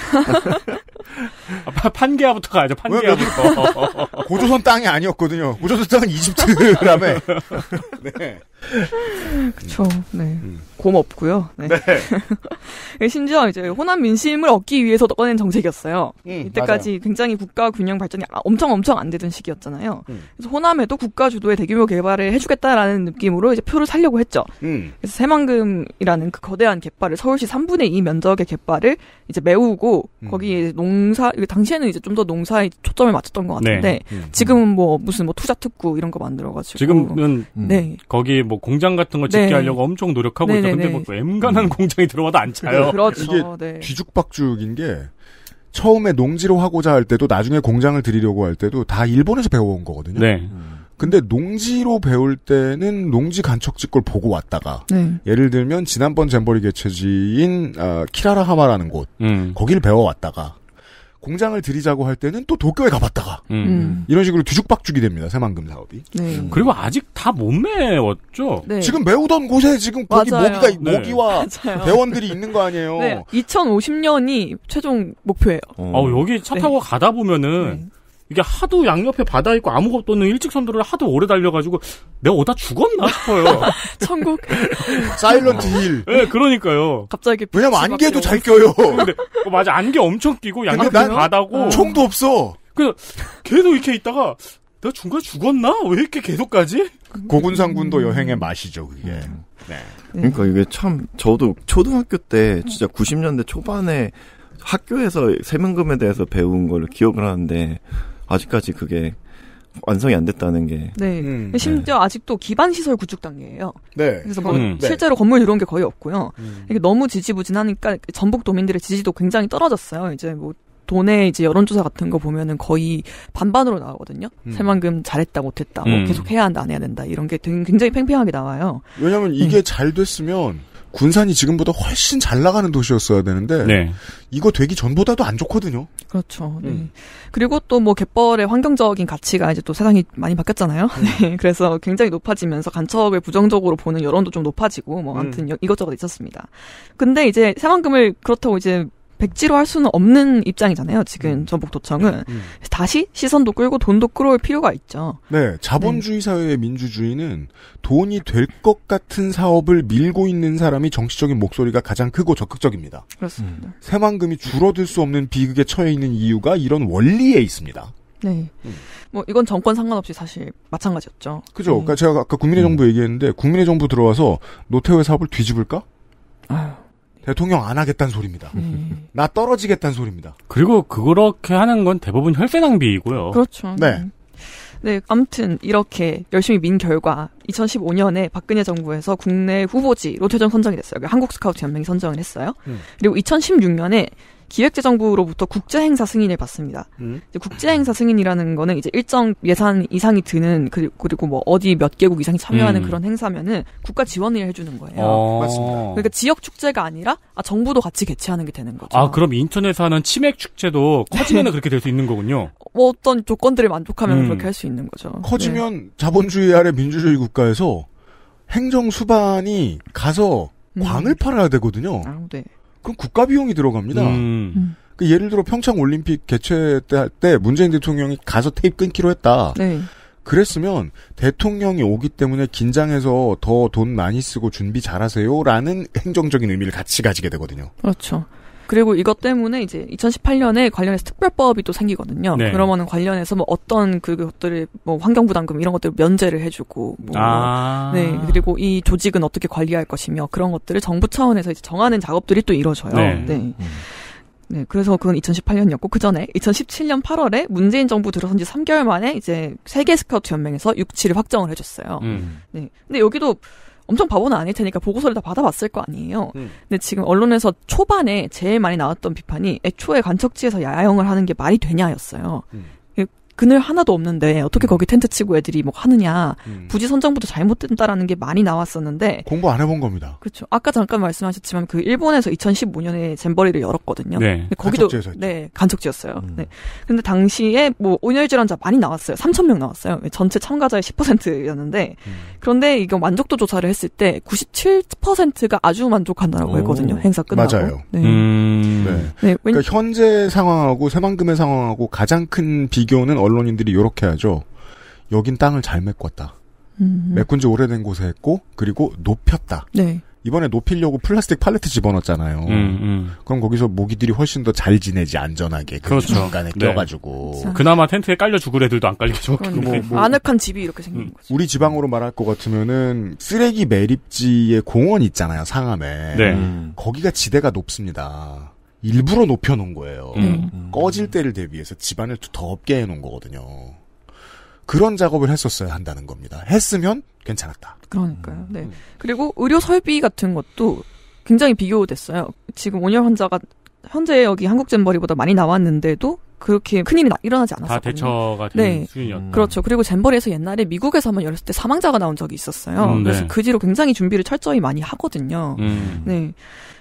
아, 판계아부터 가야죠. 판게아부터. 고조선 땅이 아니었거든요. 고조선 땅은 이집트라며. 네. 그쵸. 네. 음. 고맙고요. 음. 네. 네. 심지어 이제 호남 민심을 얻기 위해서 꺼낸 정책이었어요. 음, 이때까지 맞아요. 굉장히 국가 균형 발전이 아, 엄청 엄청 안 되던 시기였잖아요. 음. 그래서 호남에도 국가 주도의 대규모 개발을 해주겠다라는 느낌으로 이제 표를 살려고 했죠. 음. 그래서 새만금이라는 그 거대한 갯발을 서울시 3분의 2 면적의 갯발을 이제 메우고 음. 거기에 농 농사 당시에는 이제 좀 더 농사에 초점을 맞췄던 것 네. 같은데 네. 지금은 뭐 무슨 뭐 투자 특구 이런 거 만들어가지고 지금은 음. 네. 거기 뭐 공장 같은 걸 짓게 네. 하려고 엄청 노력하고 네, 있다. 네, 근데 뭐 엠간한 음. 공장이 들어와도 안 차요. 그렇죠. 이게 뒤죽박죽인 게 처음에 농지로 하고자 할 때도 나중에 공장을 들이려고 할 때도 다 일본에서 배워온 거거든요. 음. 근데 농지로 배울 때는 농지 간척지 걸 보고 왔다가 네. 예를 들면 지난번 잼버리 개최지인 어, 아, 키라라 하마라는 곳 음. 거를 배워 왔다가 공장을 들이자고 할 때는 또 도쿄에 가봤다가 음. 음. 이런 식으로 뒤죽박죽이 됩니다 새만금 사업이 네. 음. 그리고 아직 다 못 메웠죠 네. 지금 메우던 곳에 지금 거기 모기가 네. 모기와 맞아요. 대원들이 있는 거 아니에요 2050년이 최종 목표예요 어. 아, 여기 차 타고 가다 보면은 네. 이게 하도 양옆에 바다 있고 아무것도 없는 일직선도로 하도 오래 달려가지고 내가 오다 죽었나 싶어요. 천국. 사일런트 힐. 네, 그러니까요. 갑자기. 왜냐면 안개도 잘 껴요. 근데 어, 맞아 안개 엄청 끼고 양옆에 아, 바다고. 어. 총도 없어. 그래서 계속 이렇게 있다가 내가 중간에 죽었나? 왜 이렇게 계속 가지? 고군상군도 여행의 맛이죠, 그게. 네. 그러니까 이게 참 저도 초등학교 때 진짜 90년대 초반에 학교에서 세면금에 대해서 배운 걸 기억을 하는데 아직까지 그게 완성이 안 됐다는 게. 네. 음. 네. 심지어 네. 아직도 기반 시설 구축 단계예요. 네. 그래서 뭐 음. 네. 실제로 네. 건물 이런 게 거의 없고요. 음. 이게 너무 지지부진하니까 전북 도민들의 지지도 굉장히 떨어졌어요. 이제 뭐 도내 이제 여론조사 같은 거 보면은 거의 반반으로 나오거든요. 음. 새만금 잘했다 못했다, 뭐 음. 계속 해야 한다 안 해야 된다 이런 게 굉장히 팽팽하게 나와요. 왜냐하면 이게 음. 잘 됐으면 군산이 지금보다 훨씬 잘 나가는 도시였어야 되는데 네. 이거 되기 전보다도 안 좋거든요. 그렇죠. 네. 음. 그리고 또 뭐 갯벌의 환경적인 가치가 이제 또 세상이 많이 바뀌었잖아요. 음. 네. 그래서 굉장히 높아지면서 간척을 부정적으로 보는 여론도 좀 높아지고 뭐 음. 아무튼 음. 이것저것 있었습니다. 근데 이제 새만금을 그렇다고 이제 백지로 할 수는 없는 입장이잖아요. 지금 음. 전북도청은 음. 다시 시선도 끌고 돈도 끌어올 필요가 있죠. 네, 자본주의 네. 사회의 민주주의는 돈이 될 것 같은 사업을 밀고 있는 사람이 정치적인 목소리가 가장 크고 적극적입니다. 그렇습니다. 음. 새만금이 줄어들 수 없는 비극에 처해 있는 이유가 이런 원리에 있습니다. 네. 음. 뭐 이건 정권 상관없이 사실 마찬가지였죠. 그죠. 네. 그니까 제가 아까 국민의 정부 음. 얘기했는데 국민의 정부 들어와서 노태우의 사업을 뒤집을까? 아유. 대통령 안 하겠다는 소리입니다. 음. 나 떨어지겠다는 소리입니다. 그리고 그렇게 하는 건 대부분 혈세 낭비이고요. 그렇죠. 네. 네, 네 아무튼 이렇게 열심히 민 결과 2015년에 박근혜 정부에서 국내 후보지로 테종 선정이 됐어요. 그러니까 한국 스카우트 연맹이 선정을 했어요. 음. 그리고 2016년에 기획재정부로부터 국제행사 승인을 받습니다. 음? 국제행사 승인이라는 거는 이제 일정 예산 이상이 드는 그, 그리고 뭐 어디 몇 개국 이상이 참여하는 음. 그런 행사면은 국가 지원을 해주는 거예요. 어. 맞습니다. 그러니까 지역 축제가 아니라 아, 정부도 같이 개최하는 게 되는 거죠. 아 그럼 인천에서 하는 치맥 축제도 커지면 네. 그렇게 될 수 있는 거군요. 뭐 어떤 조건들을 만족하면 음. 그렇게 할 수 있는 거죠. 네. 커지면 네. 자본주의 아래 민주주의 국가에서 행정 수반이 가서 음. 광을 팔아야 되거든요. 아, 네. 그럼 국가 비용이 들어갑니다. 음. 그 예를 들어 평창 올림픽 개최 때, 때 문재인 대통령이 가서 테이프 끊기로 했다. 네. 그랬으면 대통령이 오기 때문에 긴장해서 더 돈 많이 쓰고 준비 잘하세요라는 행정적인 의미를 같이 가지게 되거든요. 그렇죠. 그리고 이것 때문에 이제 2018년에 관련해서 특별법이 또 생기거든요. 네. 그러면은 관련해서 뭐 어떤 그것들을 뭐 환경부담금 이런 것들 을 면제를 해주고 뭐 아~ 네 그리고 이 조직은 어떻게 관리할 것이며 그런 것들을 정부 차원에서 이제 정하는 작업들이 또 이루어져요. 네. 네. 음. 네, 그래서 그건 2018년이었고 그 전에 2017년 8월에 문재인 정부 들어선 지 3개월 만에 이제 세계 스카우트 연맹에서 육치를 확정을 해줬어요. 음. 네, 근데 여기도 엄청 바보는 아닐 테니까 보고서를 다 받아봤을 거 아니에요. 음. 근데 지금 언론에서 초반에 제일 많이 나왔던 비판이 애초에 간척지에서 야영을 하는 게 말이 되냐였어요. 음. 그늘 하나도 없는데 어떻게 음. 거기 텐트 치고 애들이 뭐 하느냐 음. 부지 선정부터 잘못됐다라는 게 많이 나왔었는데 공부 안 해본 겁니다. 그렇죠. 아까 잠깐 말씀하셨지만 그 일본에서 2015년에 잼버리를 열었거든요. 네. 근데 거기도 간척지에서 네 간척지였어요. 음. 네. 근데 당시에 뭐 온열 질환자 많이 나왔어요. 3천 명 나왔어요. 전체 참가자의 10%였는데 음. 그런데 이거 만족도 조사를 했을 때 97%가 아주 만족한다라고 오. 했거든요. 행사 끝나고. 맞아요. 네. 음. 네. 네. 그러니까 현재 상황하고 새만금의 상황하고 가장 큰 비교는 언론인들이 이렇게 하죠. 여긴 땅을 잘 메꿨다. 음. 메꾼 지 오래된 곳에 했고 그리고 높였다. 네. 이번에 높이려고 플라스틱 팔레트 집어넣었잖아요. 음, 음. 그럼 거기서 모기들이 훨씬 더 잘 지내지 안전하게 그 그렇죠. 중간에 껴가지고 네. 자. 그나마 텐트에 깔려 죽을 애들도 안 깔리죠. 뭐, 뭐, 아늑한 집이 이렇게 생긴 음. 거죠. 우리 지방으로 말할 것 같으면은 쓰레기 매립지의 공원 있잖아요 상암에 네. 거기가 지대가 높습니다. 일부러 높여놓은 거예요. 음. 음. 음. 꺼질 때를 대비해서 집안을 더럽게 해놓은 거거든요. 그런 작업을 했었어야 한다는 겁니다. 했으면 괜찮았다. 그러니까요. 네. 음. 그리고 의료 설비 같은 것도 굉장히 비교됐어요. 지금 온열 환자가 현재 여기 한국 잼버리보다 많이 나왔는데도 그렇게 큰일이 일어나지 않았어요. 다 대처가 된 네. 수준이었다. 그렇죠. 그리고 잼버리에서 옛날에 미국에서만 열렸을 때 사망자가 나온 적이 있었어요. 음, 네. 그래서 그뒤로 굉장히 준비를 철저히 많이 하거든요. 음. 네.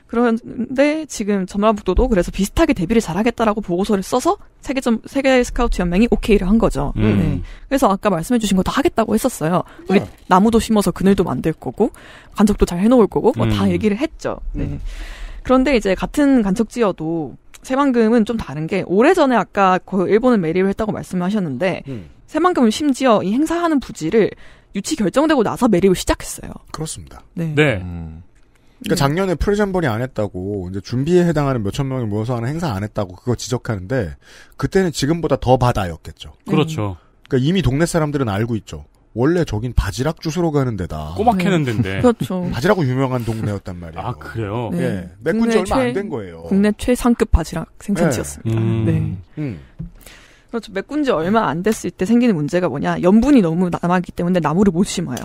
그런데 지금 전라북도도 그래서 비슷하게 대비를 잘하겠다라고 보고서를 써서 세계 점 세계 스카우트 연맹이 오케이를 한 거죠. 음. 네. 그래서 아까 말씀해주신 거 다 하겠다고 했었어요. 네. 우리 나무도 심어서 그늘도 만들 거고 간척도 잘 해놓을 거고 뭐다 음. 얘기를 했죠. 네. 음. 그런데 이제 같은 간척지여도 새만금은 좀 다른 게 오래전에 아까 그 일본은 매립을 했다고 말씀하셨는데 음. 새만금은 심지어 이 행사하는 부지를 유치 결정되고 나서 매립을 시작했어요. 그렇습니다. 네. 네. 음. 그러니까 음. 작년에 프레젠벌이 안 했다고 이제 준비에 해당하는 몇천 명이 모여서 하는 행사 안 했다고 그거 지적하는데 그때는 지금보다 더 바다였겠죠. 음. 그렇죠. 그러니까 이미 동네 사람들은 알고 있죠. 원래 저긴 바지락 주스로 가는 데다. 꼬막 캐는 네. 데인데. 그렇죠. 바지락은 유명한 동네였단 말이에요. 아 그래요? 예. 네. 예. 맥군 지 얼마 안 된 거예요. 국내 최상급 바지락 생산지였습니다. 네. 음. 네. 음. 그렇죠. 메꾼 지 얼마 안 됐을 때 생기는 문제가 뭐냐. 염분이 너무 남았기 때문에 나무를 못 심어요.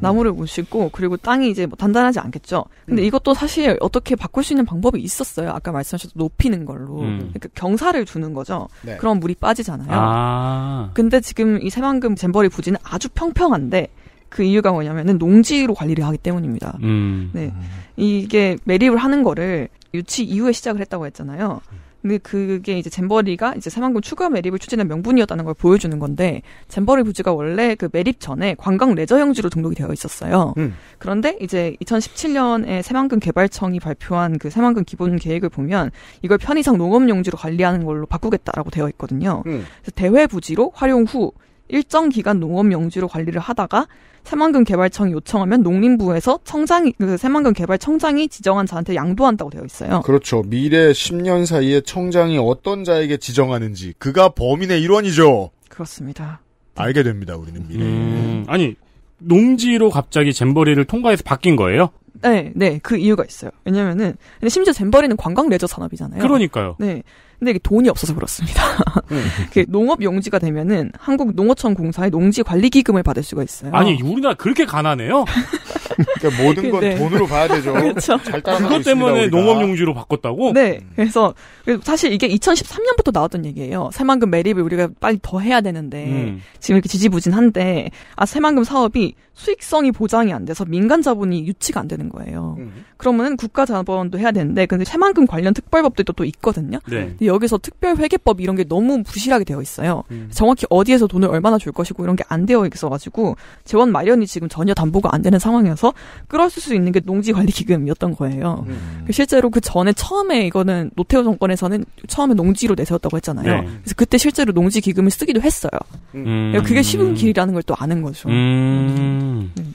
나무를 못 심고 그리고 땅이 이제 뭐 단단하지 않겠죠. 근데 음. 이것도 사실 어떻게 바꿀 수 있는 방법이 있었어요. 아까 말씀하셨던 높이는 걸로. 음. 그러니까 경사를 주는 거죠. 네. 그럼 물이 빠지잖아요. 아. 근데 지금 이 새만금 잼버리 부지는 아주 평평한데 그 이유가 뭐냐면은 농지로 관리를 하기 때문입니다. 음. 네. 이게 매립을 하는 거를 유치 이후에 시작을 했다고 했잖아요. 근데 그게 이제 잼버리가 이제 새만금 추가 매립을 추진한 명분이었다는 걸 보여주는 건데 잼버리 부지가 원래 그 매립 전에 관광 레저형지로 등록이 되어 있었어요. 음. 그런데 이제 2017년에 새만금 개발청이 발표한 그 새만금 기본 계획을 보면 이걸 편의상 농업용지로 관리하는 걸로 바꾸겠다라고 되어 있거든요. 음. 그래서 대회 부지로 활용 후 일정 기간 농업 용지로 관리를 하다가 새만금 개발청이 요청하면 농림부에서 청장이 그 새만금 개발청장이 지정한 자한테 양도한다고 되어 있어요. 그렇죠. 미래 10년 사이에 청장이 어떤 자에게 지정하는지 그가 범인의 일원이죠. 그렇습니다. 알게 됩니다. 우리는 미래. 음, 아니 농지로 갑자기 잼버리를 통과해서 바뀐 거예요? 네, 네, 그 이유가 있어요. 왜냐면은, 근데 심지어 잼버리는 관광 레저 산업이잖아요. 그러니까요. 네. 근데 이게 돈이 없어서 그렇습니다. 음. 농업 용지가 되면은 한국 농어촌 공사의 농지 관리 기금을 받을 수가 있어요. 아니 우리나라 그렇게 가난해요? 그러니까 모든 건 네. 돈으로 봐야 되죠. 그렇죠. 그것 때문에 농업 용지로 바꿨다고? 네. 그래서 사실 이게 2013년부터 나왔던 얘기예요. 새만금 매립을 우리가 빨리 더 해야 되는데 음. 지금 이렇게 지지부진한데 아 새만금 사업이 수익성이 보장이 안 돼서 민간 자본이 유치가 안 되는 거예요. 음. 그러면 국가 자본도 해야 되는데 근데 새만금 관련 특별법도 들 또, 있거든요. 네. 근데 여기서 특별 회계법 이런 게 너무 부실하게 되어 있어요. 음. 정확히 어디에서 돈을 얼마나 줄 것이고 이런 게 안 되어 있어가지고 재원 마련이 지금 전혀 담보가 안 되는 상황이어서 끌어쓸 수 있는 게 농지관리기금이었던 거예요. 음. 그 실제로 그 전에 처음에 이거는 노태우 정권에서는 처음에 농지로 내세웠다고 했잖아요. 네. 그래서 그때 실제로 농지기금을 쓰기도 했어요. 음. 그러니까 그게 쉬운 길이라는 걸 또 아는 거죠. 음. 음. 음.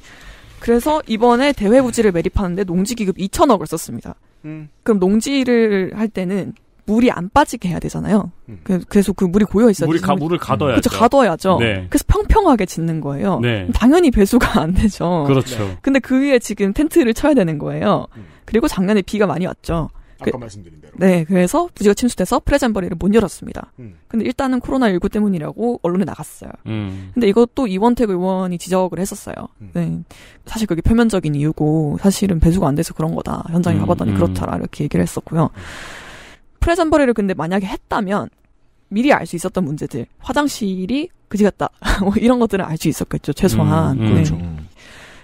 그래서 이번에 대회 부지를 매립하는데 농지 기급 2천억을 썼습니다. 음. 그럼 농지를 할 때는 물이 안 빠지게 해야 되잖아요. 음. 그래서 그 물이 고여 있어야 물이 가, 물을 가둬야죠. 그렇죠, 가둬야죠. 네. 그래서 평평하게 짓는 거예요. 네. 당연히 배수가 안 되죠. 그렇죠. 근데 그 위에 지금 텐트를 쳐야 되는 거예요. 음. 그리고 작년에 비가 많이 왔죠. 아까 그, 말씀드린 대로. 네, 그래서 부지가 침수돼서 프레젠버리를 못 열었습니다. 음. 근데 일단은 코로나19 때문이라고 언론에 나갔어요. 음. 근데 이것도 이원택 의원이 지적을 했었어요. 음. 네, 사실 그게 표면적인 이유고 사실은 배수가 안 돼서 그런 거다. 현장에 음. 가봤더니 음. 그렇더라 이렇게 얘기를 했었고요. 프레젠버리를 근데 만약에 했다면 미리 알 수 있었던 문제들, 화장실이 그지 같다, 뭐 이런 것들은 알 수 있었겠죠 최소한. 음. 네. 그렇죠.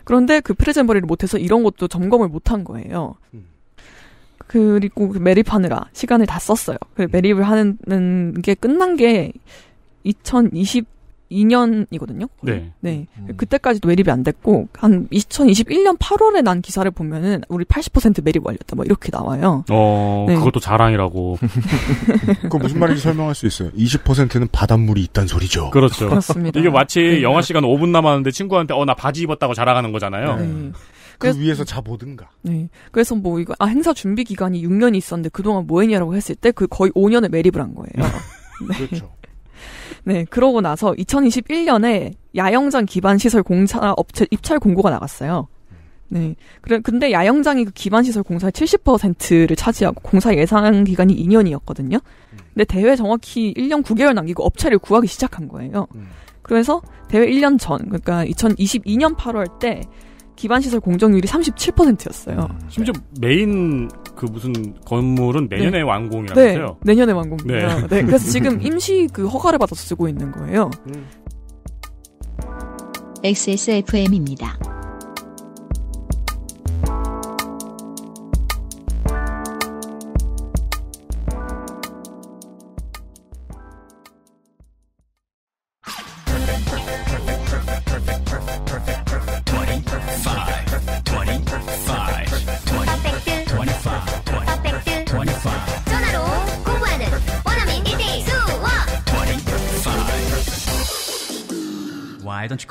그런데 그 프레젠버리를 못해서 이런 것도 점검을 못한 거예요. 음. 그리고 그 매립하느라 시간을 다 썼어요. 그 매립을 하는 게 끝난 게 2022년이거든요. 네. 네. 음. 그때까지도 매립이 안 됐고 한 2021년 8월에 난 기사를 보면은 우리 80% 매립 완료했다 뭐 이렇게 나와요. 어, 네. 그것도 자랑이라고. 그 무슨 말인지 설명할 수 있어요. 20%는 바닷물이 있단 소리죠. 그렇죠. 그렇습니다. 이게 마치 네. 영화 시간 5분 남았는데 친구한테 어 나 바지 입었다고 자랑하는 거잖아요. 네. 그 위에서 자보든가. 네. 그래서 뭐 이거 아 행사 준비 기간이 6년이 있었는데 그동안 뭐 했냐라고 했을 때 그 거의 5년을 매립을 한 거예요. 네. 네. 그렇죠. 네, 그러고 나서 2021년에 야영장 기반 시설 공사 업체 입찰 공고가 나갔어요. 네. 그래 근데 야영장이 그 기반 시설 공사의 70%를 차지하고 공사 예상 기간이 2년이었거든요. 근데 대회 정확히 1년 9개월 남기고 업체를 구하기 시작한 거예요. 음. 그래서 대회 1년 전, 그러니까 2022년 8월 때 기반시설 공정률이 37%였어요. 음, 네. 심지어 메인 그 무슨 건물은 내년에 네. 완공이라면서요? 네, 내년에 완공이에요. 네. 네. 그래서 지금 임시 그 허가를 받아서 쓰고 있는 거예요. 음. XSFM입니다.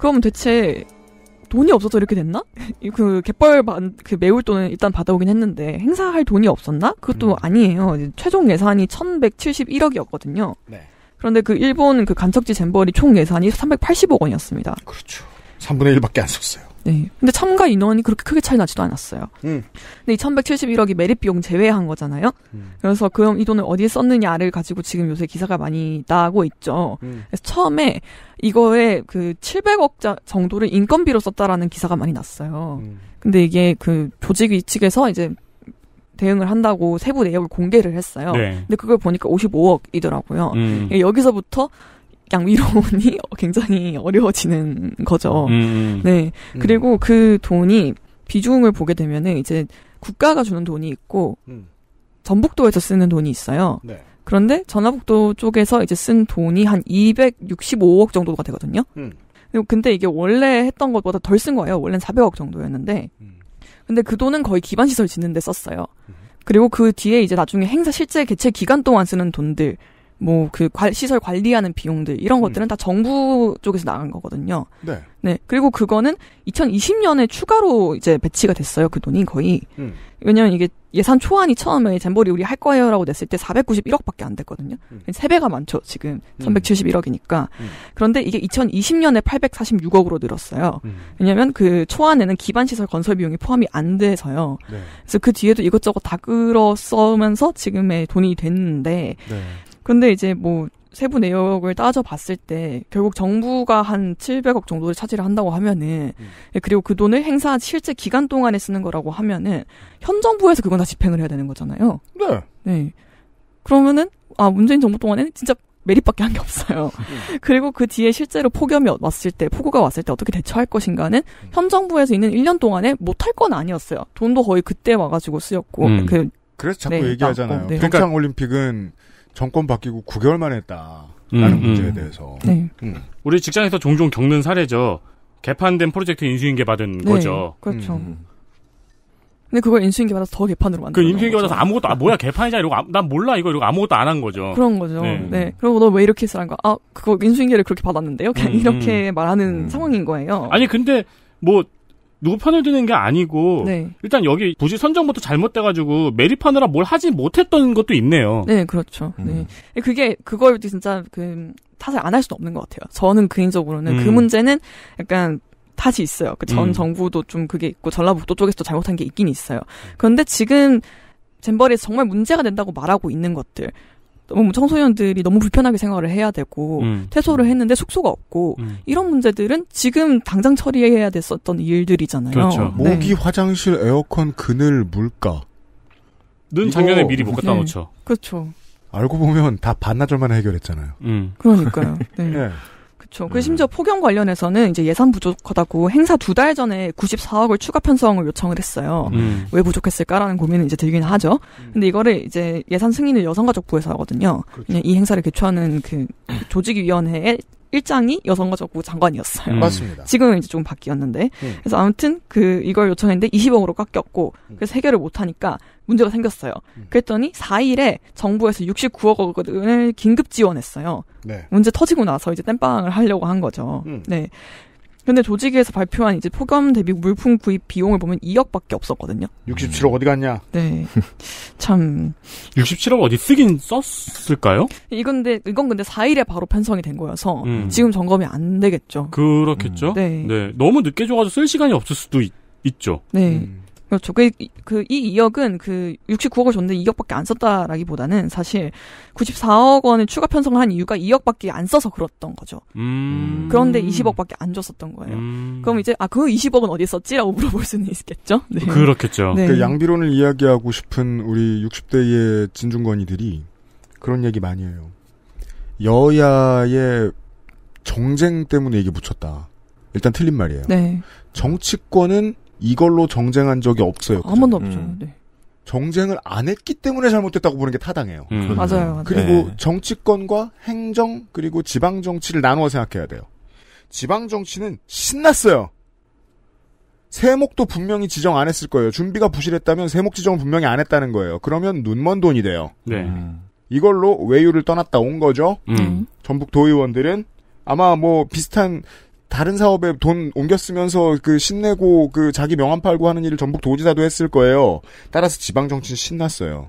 그럼 대체 돈이 없어서 이렇게 됐나? 그 갯벌 반, 그 매울 돈은 일단 받아오긴 했는데 행사할 돈이 없었나? 그것도 음. 아니에요. 최종 예산이 1,171억이었거든요. 네. 그런데 그 일본 그 간척지 잼버리 총 예산이 380억 원이었습니다. 그렇죠. 3분의 1밖에 안 썼어요. 네. 근데 참가 인원이 그렇게 크게 차이 나지도 않았어요. 음. 근데 이 1171억이 매립 비용 제외한 거잖아요. 음. 그래서 그럼 이 돈을 어디에 썼느냐를 가지고 지금 요새 기사가 많이 나고 있죠. 음. 그래서 처음에 이거에 그 700억 정도를 인건비로 썼다라는 기사가 많이 났어요. 음. 근데 이게 그 조직위 측에서 이제 대응을 한다고 세부 내역을 공개를 했어요. 네. 근데 그걸 보니까 55억이더라고요. 음. 여기서부터 양위로이 굉장히 어려워지는 거죠. 음. 음. 네. 음. 그리고 그 돈이 비중을 보게 되면은 이제 국가가 주는 돈이 있고 음. 전북도에서 쓰는 돈이 있어요. 네. 그런데 전라북도 쪽에서 이제 쓴 돈이 한 265억 정도가 되거든요. 음. 근데 이게 원래 했던 것보다 덜 쓴 거예요. 원래는 400억 정도였는데. 음. 근데 그 돈은 거의 기반시설 짓는 데 썼어요. 음. 그리고 그 뒤에 이제 나중에 행사 실제 개최 기간 동안 쓰는 돈들 뭐그 시설 관리하는 비용들 이런 음. 것들은 음. 다 정부 쪽에서 나간 거거든요. 네. 네. 그리고 그거는 2020년에 추가로 이제 배치가 됐어요. 그 돈이 거의. 음. 왜냐면 이게 예산 초안이 처음에 잼버리 우리 할 거예요라고 냈을 때 491억밖에 안 됐거든요. 음. 3배가 많죠. 지금 1171억이니까. 음. 음. 그런데 이게 2020년에 846억으로 늘었어요. 음. 왜냐면 그 초안에는 기반 시설 건설 비용이 포함이 안 돼서요. 네. 그래서 그 뒤에도 이것저것 다 끌어 써면서 지금의 돈이 됐는데 네. 근데 이제 뭐 세부 내역을 따져봤을 때 결국 정부가 한 700억 정도를 차지를 한다고 하면은 음. 그리고 그 돈을 행사 실제 기간 동안에 쓰는 거라고 하면은 현 정부에서 그건 다 집행을 해야 되는 거잖아요. 네. 네. 그러면은 아 문재인 정부 동안에는 진짜 매립밖에 한 게 없어요. 음. 그리고 그 뒤에 실제로 폭염이 왔을 때, 폭우가 왔을 때 어떻게 대처할 것인가는 음. 현 정부에서 있는 1년 동안에 못 할 건 아니었어요. 돈도 거의 그때 와가지고 쓰였고. 음. 그, 래서 자꾸 네, 얘기하잖아요. 네. 그러니까 평창올림픽은 정권 바뀌고 9개월 만에 했다라는 음, 문제에 음. 대해서. 네. 음. 우리 직장에서 종종 겪는 사례죠. 개판된 프로젝트 인수인계 받은 네, 거죠. 그렇죠. 음. 근데 그걸 인수인계 받아서 더 개판으로 만든 거죠 그 인수인계 받아서 아무것도 아 뭐야 개판이자 이러고 아, 난 몰라 이거 이러고 아무것도 안 한 거죠. 그런 거죠. 네. 네. 그리고 너 왜 이렇게 쓰라는 거야? 아 그거 인수인계를 그렇게 받았는데요. 그냥 음, 이렇게 음. 말하는 상황인 거예요. 아니 근데 뭐 누구 편을 드는 게 아니고 네. 일단 여기 부지 선정부터 잘못돼가지고 매립하느라 뭘 하지 못했던 것도 있네요. 네, 그렇죠. 네. 음. 네. 그게 그걸 진짜 그 탓을 안 할 수는 없는 것 같아요. 저는 개인적으로는 그 음. 그 문제는 약간 탓이 있어요. 그전 음. 정부도 좀 그게 있고 전라북도 쪽에서도 잘못한 게 있긴 있어요. 그런데 지금 잼버리 정말 문제가 된다고 말하고 있는 것들 너무 청소년들이 너무 불편하게 생활을 해야 되고 음. 퇴소를 했는데 숙소가 없고 음. 이런 문제들은 지금 당장 처리해야 됐었던 일들이잖아요. 그렇죠. 네. 네. 모기, 화장실, 에어컨, 그늘, 물가. 는 작년에 미리 못 갖다 네. 놓죠. 그렇죠. 알고 보면 다 반나절만 해결했잖아요. 음. 그러니까요. 네. 예. 그렇죠. 그 음. 심지어 폭염 관련해서는 이제 예산 부족하다고 행사 두 달 전에 94억을 추가 편성을 요청을 했어요. 음. 왜 부족했을까라는 고민은 이제 들긴 하죠. 음. 근데 이거를 이제 예산 승인을 여성가족부에서 하거든요. 그렇죠. 이 행사를 개최하는 그조직위원회에 일장이 여성가족부 장관이었어요. 음. 맞습니다. 지금은 이제 조금 바뀌었는데. 음. 그래서 아무튼 그 이걸 요청했는데 20억으로 깎였고 음. 그래서 해결을 못 하니까 문제가 생겼어요. 음. 그랬더니 4일에 정부에서 69억 원을 긴급 지원했어요. 네. 문제 터지고 나서 이제 땜빵을 하려고 한 거죠. 음. 네. 근데 조직에서 발표한 이제 폭염 대비 물품 구입 비용을 보면 2억밖에 없었거든요. 67억 어디 갔냐? 네. 참. 67억 어디 쓰긴 썼을까요? 이건 근데, 이건 근데 4일에 바로 편성이 된 거여서 음. 지금 점검이 안 되겠죠. 그렇겠죠? 음. 네. 네. 너무 늦게 줘가지고 쓸 시간이 없을 수도 있, 죠 네. 음. 그렇죠. 그, 그, 이 2억은 그 69억을 줬는데 2억밖에 안 썼다라기보다는 사실 94억 원을 추가 편성을 한 이유가 2억밖에 안 써서 그랬던 거죠. 음. 그런데 20억밖에 안 줬었던 거예요. 음. 그럼 이제, 아, 그 20억은 어디 썼지라고 물어볼 수는 있겠죠? 그 네. 그렇겠죠. 네. 그니까 양비론을 이야기하고 싶은 우리 60대의 진중권이들이 그런 얘기 많이 해요. 여야의 정쟁 때문에 이게 묻혔다. 일단 틀린 말이에요. 네. 정치권은 이걸로 정쟁한 적이 없어요. 한 번도 없죠. 음. 네. 정쟁을 안 했기 때문에 잘못됐다고 보는 게 타당해요. 음. 맞아요, 음. 그리고 네. 정치권과 행정 그리고 지방 정치를 나누어 생각해야 돼요. 지방 정치는 신났어요. 세목도 분명히 지정 안 했을 거예요. 준비가 부실했다면 세목 지정 은 분명히 안 했다는 거예요. 그러면 눈먼 돈이 돼요. 네. 음. 이걸로 외유를 떠났다 온 거죠. 음. 전북 도의원들은 아마 뭐 비슷한 다른 사업에 돈옮겼으면서그 신내고 그 자기 명함 팔고 하는 일을 전북 도지사도 했을 거예요. 따라서 지방 정치는 신났어요.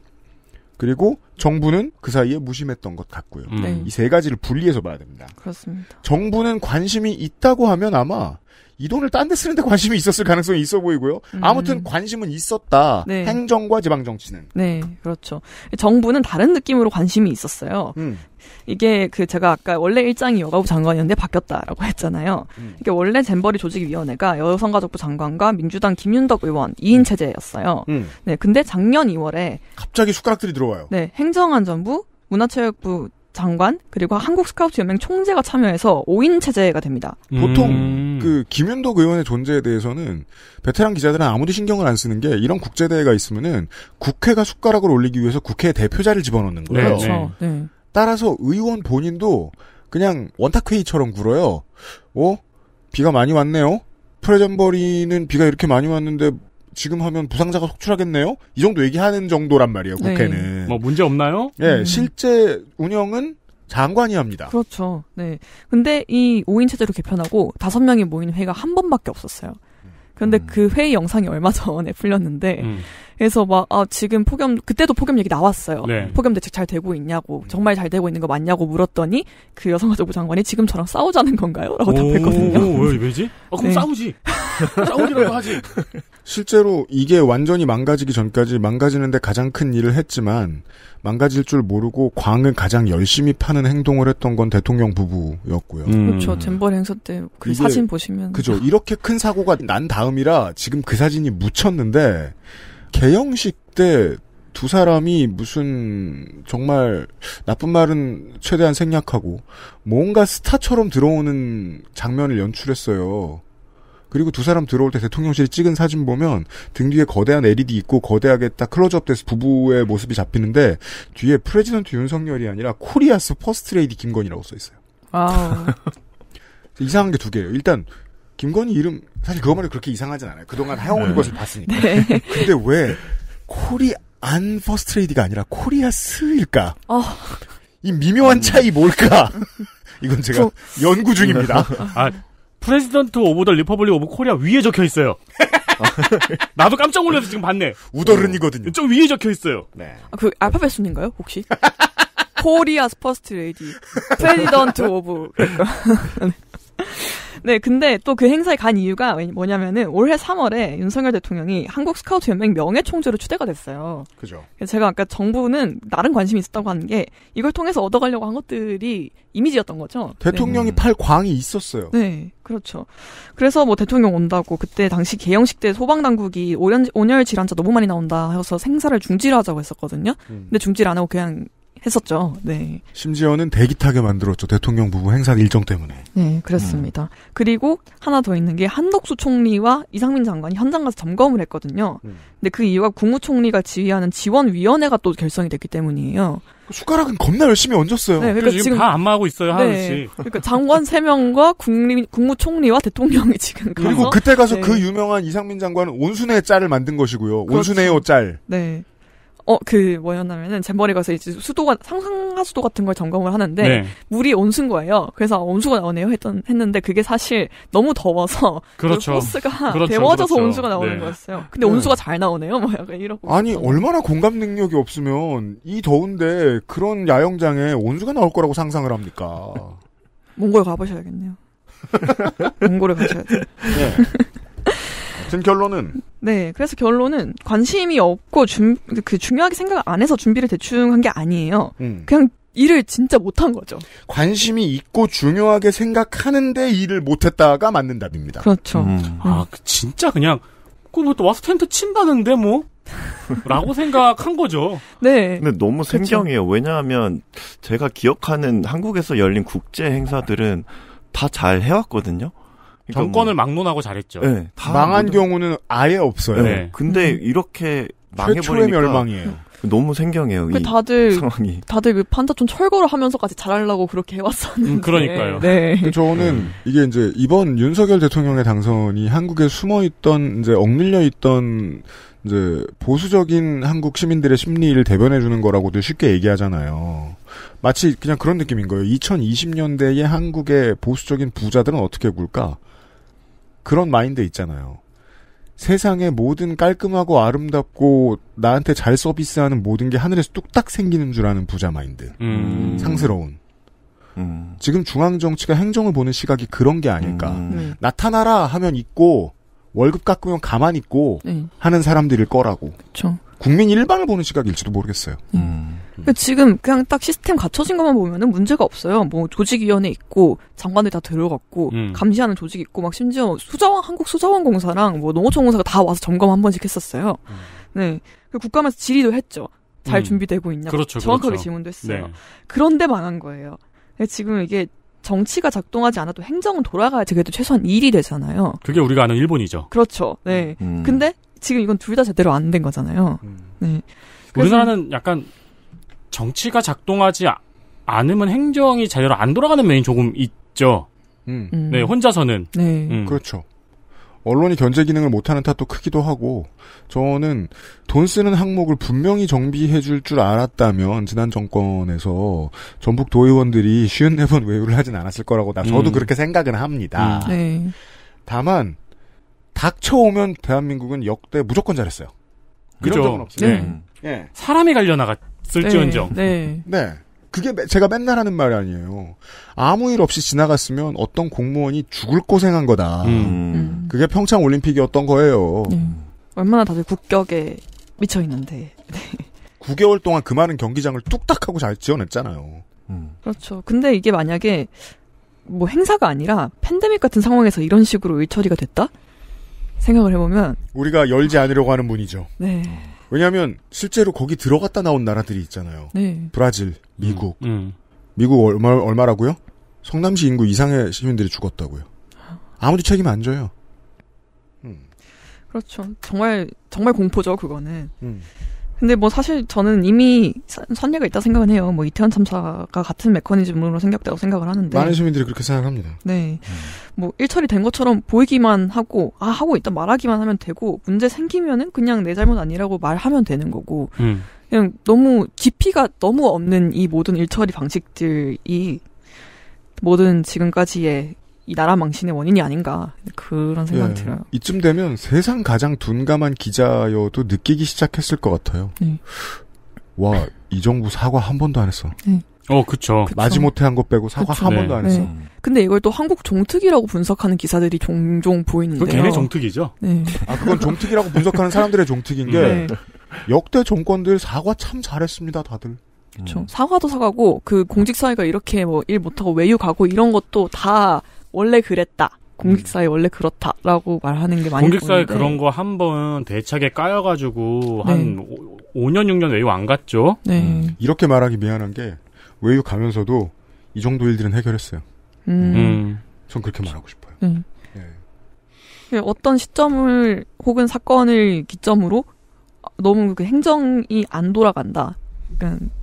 그리고 정부는 그 사이에 무심했던 것 같고요. 음. 네. 이세 가지를 분리해서 봐야 됩니다. 그렇습니다. 정부는 관심이 있다고 하면 아마 이 돈을 딴 데 쓰는데 관심이 있었을 가능성이 있어 보이고요. 음. 아무튼 관심은 있었다. 네. 행정과 지방 정치는. 네, 그렇죠. 정부는 다른 느낌으로 관심이 있었어요. 음. 이게 그 제가 아까 원래 일장이 여가부 장관이었는데 바뀌었다라고 했잖아요. 음. 이게 원래 잼버리 조직위원회가 여성가족부 장관과 민주당 김윤덕 의원 2인 음. 체제였어요. 음. 네, 근데 작년 2월에 갑자기 숟가락들이 들어와요. 네, 행정안전부, 문화체육부 장관 그리고 한국 스카우트 연맹 총재가 참여해서 5인 체제가 됩니다. 음. 보통 그 김윤덕 의원의 존재에 대해서는 베테랑 기자들은 아무도 신경을 안 쓰는 게 이런 국제 대회가 있으면은 국회가 숟가락을 올리기 위해서 국회 대표자를 집어넣는 거예요. 네. 그렇죠. 네. 네. 따라서 의원 본인도 그냥 원탁회의처럼 굴어요. 어? 비가 많이 왔네요? 프레젠버리는 비가 이렇게 많이 왔는데 지금 하면 부상자가 속출하겠네요? 이 정도 얘기하는 정도란 말이에요, 네. 국회는. 네. 뭐 문제 없나요? 예, 음. 실제 운영은 장관이 합니다. 그렇죠. 네. 근데 이 5인 체제로 개편하고 5명이 모인 회가 한 번밖에 없었어요. 그런데 음. 그 회의 영상이 얼마 전에 풀렸는데 음. 그래서 막, 아, 지금 폭염, 그때도 폭염 얘기 나왔어요. 네. 폭염 대책 잘 되고 있냐고, 음. 정말 잘 되고 있는 거 맞냐고 물었더니, 그 여성가족부 장관이 지금 저랑 싸우자는 건가요? 라고 답했거든요. 왜, 왜지? 아, 그럼 네. 싸우지! 싸우기라도 하지! 실제로 이게 완전히 망가지기 전까지 망가지는데 가장 큰 일을 했지만, 망가질 줄 모르고 광을 가장 열심히 파는 행동을 했던 건 대통령 부부였고요. 음. 그렇죠. 잼벌 행사 때 그 사진 보시면. 그죠. 이렇게 큰 사고가 난 다음이라 지금 그 사진이 묻혔는데, 개영식 때 두 사람이 무슨 정말 나쁜 말은 최대한 생략하고 뭔가 스타처럼 들어오는 장면을 연출했어요. 그리고 두 사람 들어올 때대통령실 찍은 사진 보면 등 뒤에 거대한 LED 있고 거대하게 딱 클로즈업 돼서 부부의 모습이 잡히는데 뒤에 프레지던트 윤석열이 아니라 코리아스 퍼스트레이디 김건희라고 써 있어요. 아. 이상한 게 두 개예요. 일단 김건희 이름 사실 그거말으 그렇게 이상하진 않아요. 그동안 네. 해온 네. 것을 봤으니까. 네. 근데 왜 코리 안퍼스트레이디가 아니라 코리아스일까? 어. 이 미묘한 음. 차이 뭘까? 이건 제가 저... 연구 중입니다. 네. 아, 프레지던트 오브 더 리퍼블릭 오브 코리아 위에 적혀 있어요. 나도 깜짝 놀라서 지금 봤네. 우더른이거든요. 좀 위에 적혀 있어요. 네. 아, 그 알파벳 순인가요, 혹시? 코리아스 퍼스트 레이디. 프레지던트 오브. 네, 근데 또 그 행사에 간 이유가 뭐냐면은 올해 3월에 윤석열 대통령이 한국 스카우트 연맹 명예총재로 추대가 됐어요. 그죠. 제가 아까 정부는 나름 관심이 있었다고 하는 게 이걸 통해서 얻어가려고 한 것들이 이미지였던 거죠. 대통령이 네. 팔 광이 있었어요. 네, 그렇죠. 그래서 뭐 대통령 온다고 그때 당시 개영식 때 소방당국이 온열 질환자 너무 많이 나온다 해서 생사를 중지를 하자고 했었거든요. 음. 근데 중지를 안 하고 그냥 했었죠. 네. 심지어는 대기 타게 만들었죠. 대통령 부부 행사 일정 때문에. 네, 그렇습니다. 음. 그리고 하나 더 있는 게 한덕수 총리와 이상민 장관이 현장 가서 점검을 했거든요. 음. 근데 그 이유가 국무총리가 지휘하는 지원위원회가 또 결성이 됐기 때문이에요. 숟가락은 겁나 열심히 얹었어요. 네, 그러니까 지금, 지금 다 안마하고 있어요, 하나씩. 네, 그러니까 장관 3명과 국립, 국무총리와 대통령이 지금 가서 그리고 그때 가서 네. 그 유명한 이상민 장관은 온순의 짤을 만든 것이고요. 그렇죠. 온순해요 짤. 네. 어, 그, 뭐였냐면은, 잼버리 가서 이제 수도가 상상하수도 같은 걸 점검을 하는데, 네. 물이 온수인 거예요. 그래서 온수가 나오네요 했던, 했는데, 그게 사실 너무 더워서, 그렇죠. 그 호스가 그렇죠, 데워져서 그렇죠. 온수가 나오는 네. 거였어요. 근데 네. 온수가 잘 나오네요? 뭐 약간 이러고. 아니, 있어서. 얼마나 공감 능력이 없으면, 이 더운데, 그런 야영장에 온수가 나올 거라고 상상을 합니까? 몽골 가보셔야겠네요. 몽골에 가셔야 돼. 네. 같은 결론은 네, 그래서 결론은 관심이 없고 준, 그 중요하게 생각안 해서 준비를 대충 한 게 아니에요. 음. 그냥 일을 진짜 못 한 거죠. 관심이 있고 중요하게 생각하는데 일을 못했다가 맞는 답입니다. 그렇죠. 음. 음. 아, 그 진짜 그냥 그뭐또 와서 텐트 친다는데 뭐? 라고 생각한 거죠. 네. 근데 너무 그렇죠. 생경해요. 그렇 왜냐하면 제가 기억하는 한국에서 열린 국제 행사들은 다 잘 해왔거든요. 그러니까 정권을 뭐, 막론하고 잘했죠. 네, 망한 모두... 경우는 아예 없어요. 예, 네. 근데 음. 이렇게 망해버리니까 멸망이에요. 너무 생경해요. 그 다들 상황이. 다들 그 판자촌 철거를 하면서까지 잘하려고 그렇게 해왔었는데. 음, 그러니까요. 네. 저는 이게 이제 이번 윤석열 대통령의 당선이 한국에 숨어있던 이제 억눌려 있던 이제 보수적인 한국 시민들의 심리를 대변해 주는 거라고도 쉽게 얘기하잖아요. 마치 그냥 그런 느낌인 거예요. 2020년대의 한국의 보수적인 부자들은 어떻게 굴까? 그런 마인드 있잖아요. 세상의 모든 깔끔하고 아름답고 나한테 잘 서비스하는 모든 게 하늘에서 뚝딱 생기는 줄 아는 부자 마인드. 음. 상스러운. 음. 지금 중앙 정치가 행정을 보는 시각이 그런 게 아닐까. 음. 네. 나타나라 하면 있고 월급 깎으면 가만히 있고 네. 하는 사람들일 거라고. 그쵸. 국민 일반을 보는 시각일지도 모르겠어요. 네. 음. 음. 지금 그냥 딱 시스템 갖춰진 것만 보면은 문제가 없어요. 뭐 조직위원회 있고 장관들 다 들어갔고 음. 감시하는 조직 있고 막 심지어 수자원 한국 수자원 공사랑 뭐 농어촌 공사가 다 와서 점검 한 번씩 했었어요. 음. 네. 그 국감에서 질의도 했죠. 잘 음. 준비되고 있냐. 그렇죠, 정확하게 그렇죠. 질문도 네. 했어요. 네. 그런데 망한 거예요. 지금 이게 정치가 작동하지 않아도 행정은 돌아가야지 그래도 최소한 일이 되잖아요. 그게 우리가 아는 일본이죠. 그렇죠. 네. 음. 음. 근데 지금 이건 둘 다 제대로 안 된 거잖아요. 음. 네. 우리나라는 약간 정치가 작동하지 아- 않으면 행정이 제대로 안 돌아가는 면이 조금 있죠. 음. 음. 네, 혼자서는. 네. 음. 그렇죠. 언론이 견제 기능을 못하는 탓도 크기도 하고, 저는 돈 쓰는 항목을 분명히 정비해 줄 줄 알았다면, 지난 정권에서 전북 도의원들이 쉬 54번 외유를 하진 않았을 거라고, 나, 저도 음. 그렇게 생각은 합니다. 음. 네. 다만, 닥쳐오면 대한민국은 역대 무조건 잘했어요. 그런 적은 없어요. 네. 네. 음. 예. 사람이 갈려나갔죠. 쓸지언정. 네. 네. 네. 그게 제가 맨날 하는 말이 아니에요. 아무 일 없이 지나갔으면 어떤 공무원이 죽을 고생한 거다. 음. 음. 그게 평창 올림픽이었던 거예요. 음. 얼마나 다들 국격에 미쳐 있는데. 네. 9개월 동안 그 많은 경기장을 뚝딱 하고 잘 지어냈잖아요. 음. 그렇죠. 근데 이게 만약에 뭐 행사가 아니라 팬데믹 같은 상황에서 이런 식으로 일 처리가 됐다? 생각을 해보면 우리가 열지 않으려고 하는 문이죠. 네. 음. 왜냐하면 실제로 거기 들어갔다 나온 나라들이 있잖아요. 네. 브라질, 미국, 음, 음. 미국 얼마 얼마라고요? 성남시 인구 이상의 시민들이 죽었다고요. 아무도 책임 안 져요. 음. 그렇죠. 정말 정말 공포죠 그거는. 음. 근데 뭐 사실 저는 이미 선례가 있다 생각은 해요. 뭐 이태원 참사가 같은 메커니즘으로 생겼다고 생각을 하는데 많은 시민들이 그렇게 생각합니다. 네, 음. 뭐 일처리 된 것처럼 보이기만 하고 아 하고 있다 말하기만 하면 되고 문제 생기면은 그냥 내 잘못 아니라고 말하면 되는 거고 음. 그냥 너무 깊이가 너무 없는 이 모든 일처리 방식들이 모든 지금까지의 이 나라 망신의 원인이 아닌가 그런 생각이 네. 들어요. 이쯤 되면 세상 가장 둔감한 기자여도 느끼기 시작했을 것 같아요. 네. 와, 이 정부 사과 한 번도 안 했어. 네. 어, 그쵸. 그쵸. 마지못해 한 거 빼고 사과 그쵸. 한 번도 안 네. 했어. 음. 근데 이걸 또 한국 종특이라고 분석하는 기사들이 종종 보이는데요. 그 걔네 종특이죠. 네. 아, 그건 종특이라고 분석하는 사람들의 종특인 게 네. 역대 정권들 사과 참 잘했습니다, 다들. 그렇죠. 음. 사과도 사과고 그 공직 사회가 이렇게 뭐 일 못하고 외유 가고 이런 것도 다 원래 그랬다. 공직사회 음. 원래 그렇다라고 말하는 게 많이 공직사회 보 그런 거 한 번 대차게 까여가지고 네. 한 5, 년 6년 외유 안 갔죠. 네. 음. 이렇게 말하기 미안한 게 외유 가면서도 이 정도 일들은 해결했어요. 음. 음. 음. 전 그렇게 말하고 싶어요. 음. 예. 어떤 시점을 혹은 사건을 기점으로 너무 그 행정이 안 돌아간다. 그러니까 그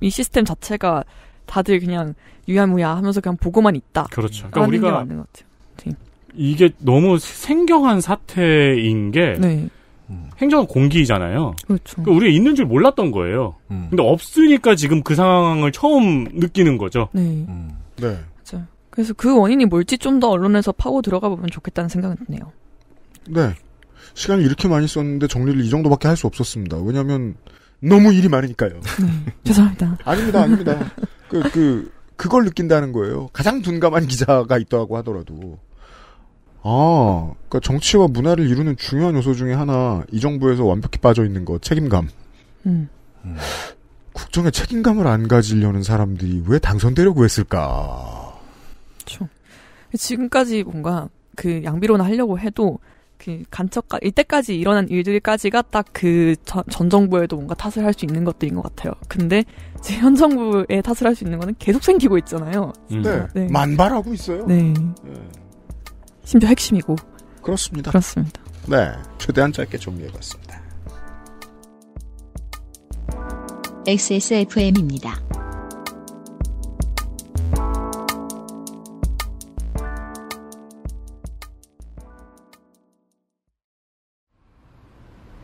이 시스템 자체가 다들 그냥 유야무야 하면서 그냥 보고만 있다. 그렇죠. 그러니까 우리가 맞는 것 같아요. 네. 이게 너무 생경한 사태인 게 네. 행정은 공기잖아요. 그렇죠. 그러니까 우리가 있는 줄 몰랐던 거예요. 음. 근데 없으니까 지금 그 상황을 처음 느끼는 거죠. 네. 음. 네. 맞아요. 그래서 그 원인이 뭘지 좀 더 언론에서 파고 들어가 보면 좋겠다는 생각은 드네요. 네. 시간을 이렇게 많이 썼는데 정리를 이 정도밖에 할 수 없었습니다. 왜냐하면 너무 일이 많으니까요. 네, 죄송합니다. 아닙니다, 아닙니다. 그, 그, 그걸 느낀다는 거예요. 가장 둔감한 기자가 있다고 하더라도. 아, 그니까 정치와 문화를 이루는 중요한 요소 중에 하나, 이 정부에서 완벽히 빠져있는 거, 책임감. 음. 국정에 책임감을 안 가지려는 사람들이 왜 당선되려고 했을까? 그렇죠. 지금까지 뭔가 그 양비론 하려고 해도 그 간척가 이때까지 일어난 일들까지가 딱 그 전 정부에도 뭔가 탓을 할 수 있는 것들인 것 같아요. 근데 지금 현 정부에 탓을 할 수 있는 거는 계속 생기고 있잖아요. 음. 네, 네. 만발하고 있어요. 네. 네. 심지어 핵심이고. 그렇습니다. 그렇습니다. 네, 최대한 짧게 정리해봤습니다. XSFM입니다.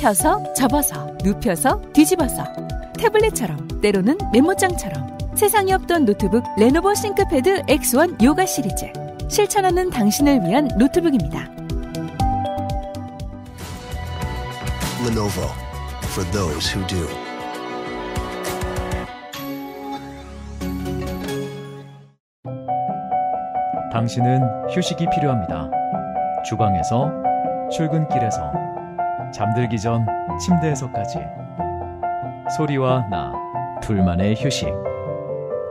펴서 접어서 눕혀서 뒤집어서 태블릿처럼 때로는 메모장처럼 세상에 없던 노트북 레노버 싱크패드 X1 요가 시리즈 실천하는 당신을 위한 노트북입니다. Lenovo for those who do. 당신은 휴식이 필요합니다. 주방에서 출근길에서 잠들기 전 침대에서까지 소리와 나 둘만의 휴식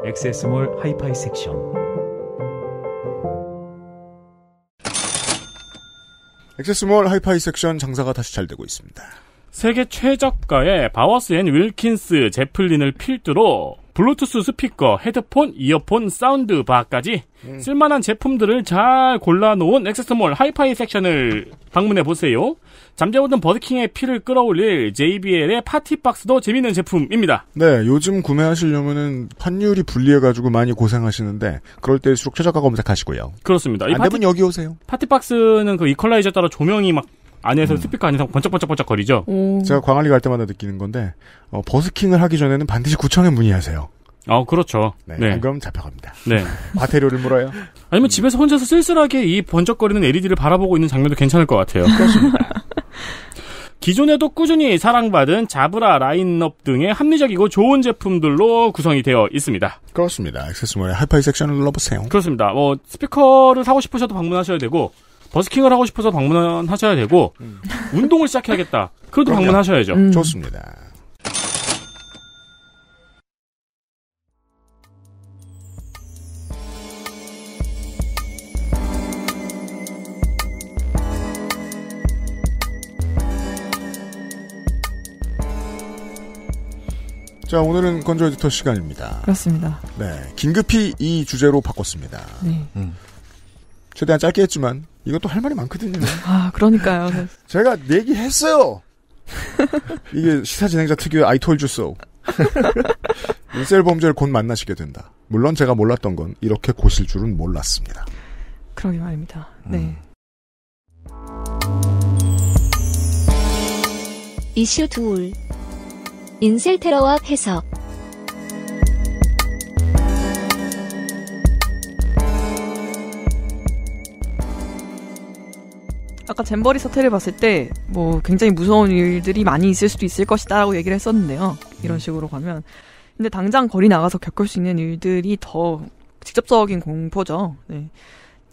엑세스몰 하이파이 섹션 엑세스몰 하이파이 섹션 장사가 다시 잘 되고 있습니다. 세계 최저가의 바워스 앤 윌킨스 제플린을 필두로 블루투스 스피커, 헤드폰, 이어폰, 사운드바까지 음. 쓸만한 제품들을 잘 골라놓은 액세스몰 하이파이 섹션을 방문해보세요. 잠재워둔 버드킹의 피를 끌어올릴 JBL의 파티박스도 재밌는 제품입니다. 네, 요즘 구매하시려면은 환율이 불리해가지고 많이 고생하시는데 그럴 때일수록 최저가 검색하시고요. 그렇습니다. 안 파티, 되면 여기 오세요. 파티박스는 그 이퀄라이저에 따라 조명이 막 안에서 음. 스피커 안에서 번쩍번쩍번쩍 거리죠. 음. 제가 광안리 갈 때마다 느끼는 건데 어, 버스킹을 하기 전에는 반드시 구청에 문의하세요. 어, 그렇죠. 네. 네. 그럼 잡혀갑니다. 네. 과태료를 물어요. 아니면 음. 집에서 혼자서 쓸쓸하게 이 번쩍거리는 LED를 바라보고 있는 장면도 괜찮을 것 같아요. 그렇습니다. 기존에도 꾸준히 사랑받은 자브라 라인업 등의 합리적이고 좋은 제품들로 구성이 되어 있습니다. 그렇습니다. 액세스몰의 하이파이 섹션을 눌러보세요. 그렇습니다. 뭐 스피커를 사고 싶으셔도 방문하셔야 되고 버스킹을 하고 싶어서 방문하셔야 되고 음. 운동을 시작해야겠다. 그래도 그럼요. 방문하셔야죠. 음. 좋습니다. 자, 오늘은 건조 에디터 시간입니다. 그렇습니다. 네. 긴급히 이 주제로 바꿨습니다. 네. 음. 최대한 짧게 했지만 이것도 할 말이 많거든요. 아, 그러니까요. 제가 얘기했어요. 이게 시사 진행자 특유의 아이톨 주소. 인셀 범죄를 곧 만나시게 된다. 물론 제가 몰랐던 건 이렇게 고실 줄은 몰랐습니다. 그러게 말입니다. 음. 네. 이슈 둘. 인셀 테러와 해석. 아까 잼버리 사태를 봤을 때 뭐 굉장히 무서운 일들이 많이 있을 수도 있을 것이다라고 얘기를 했었는데요. 이런 음. 식으로 가면 근데 당장 거리 나가서 겪을 수 있는 일들이 더 직접적인 공포죠. 네.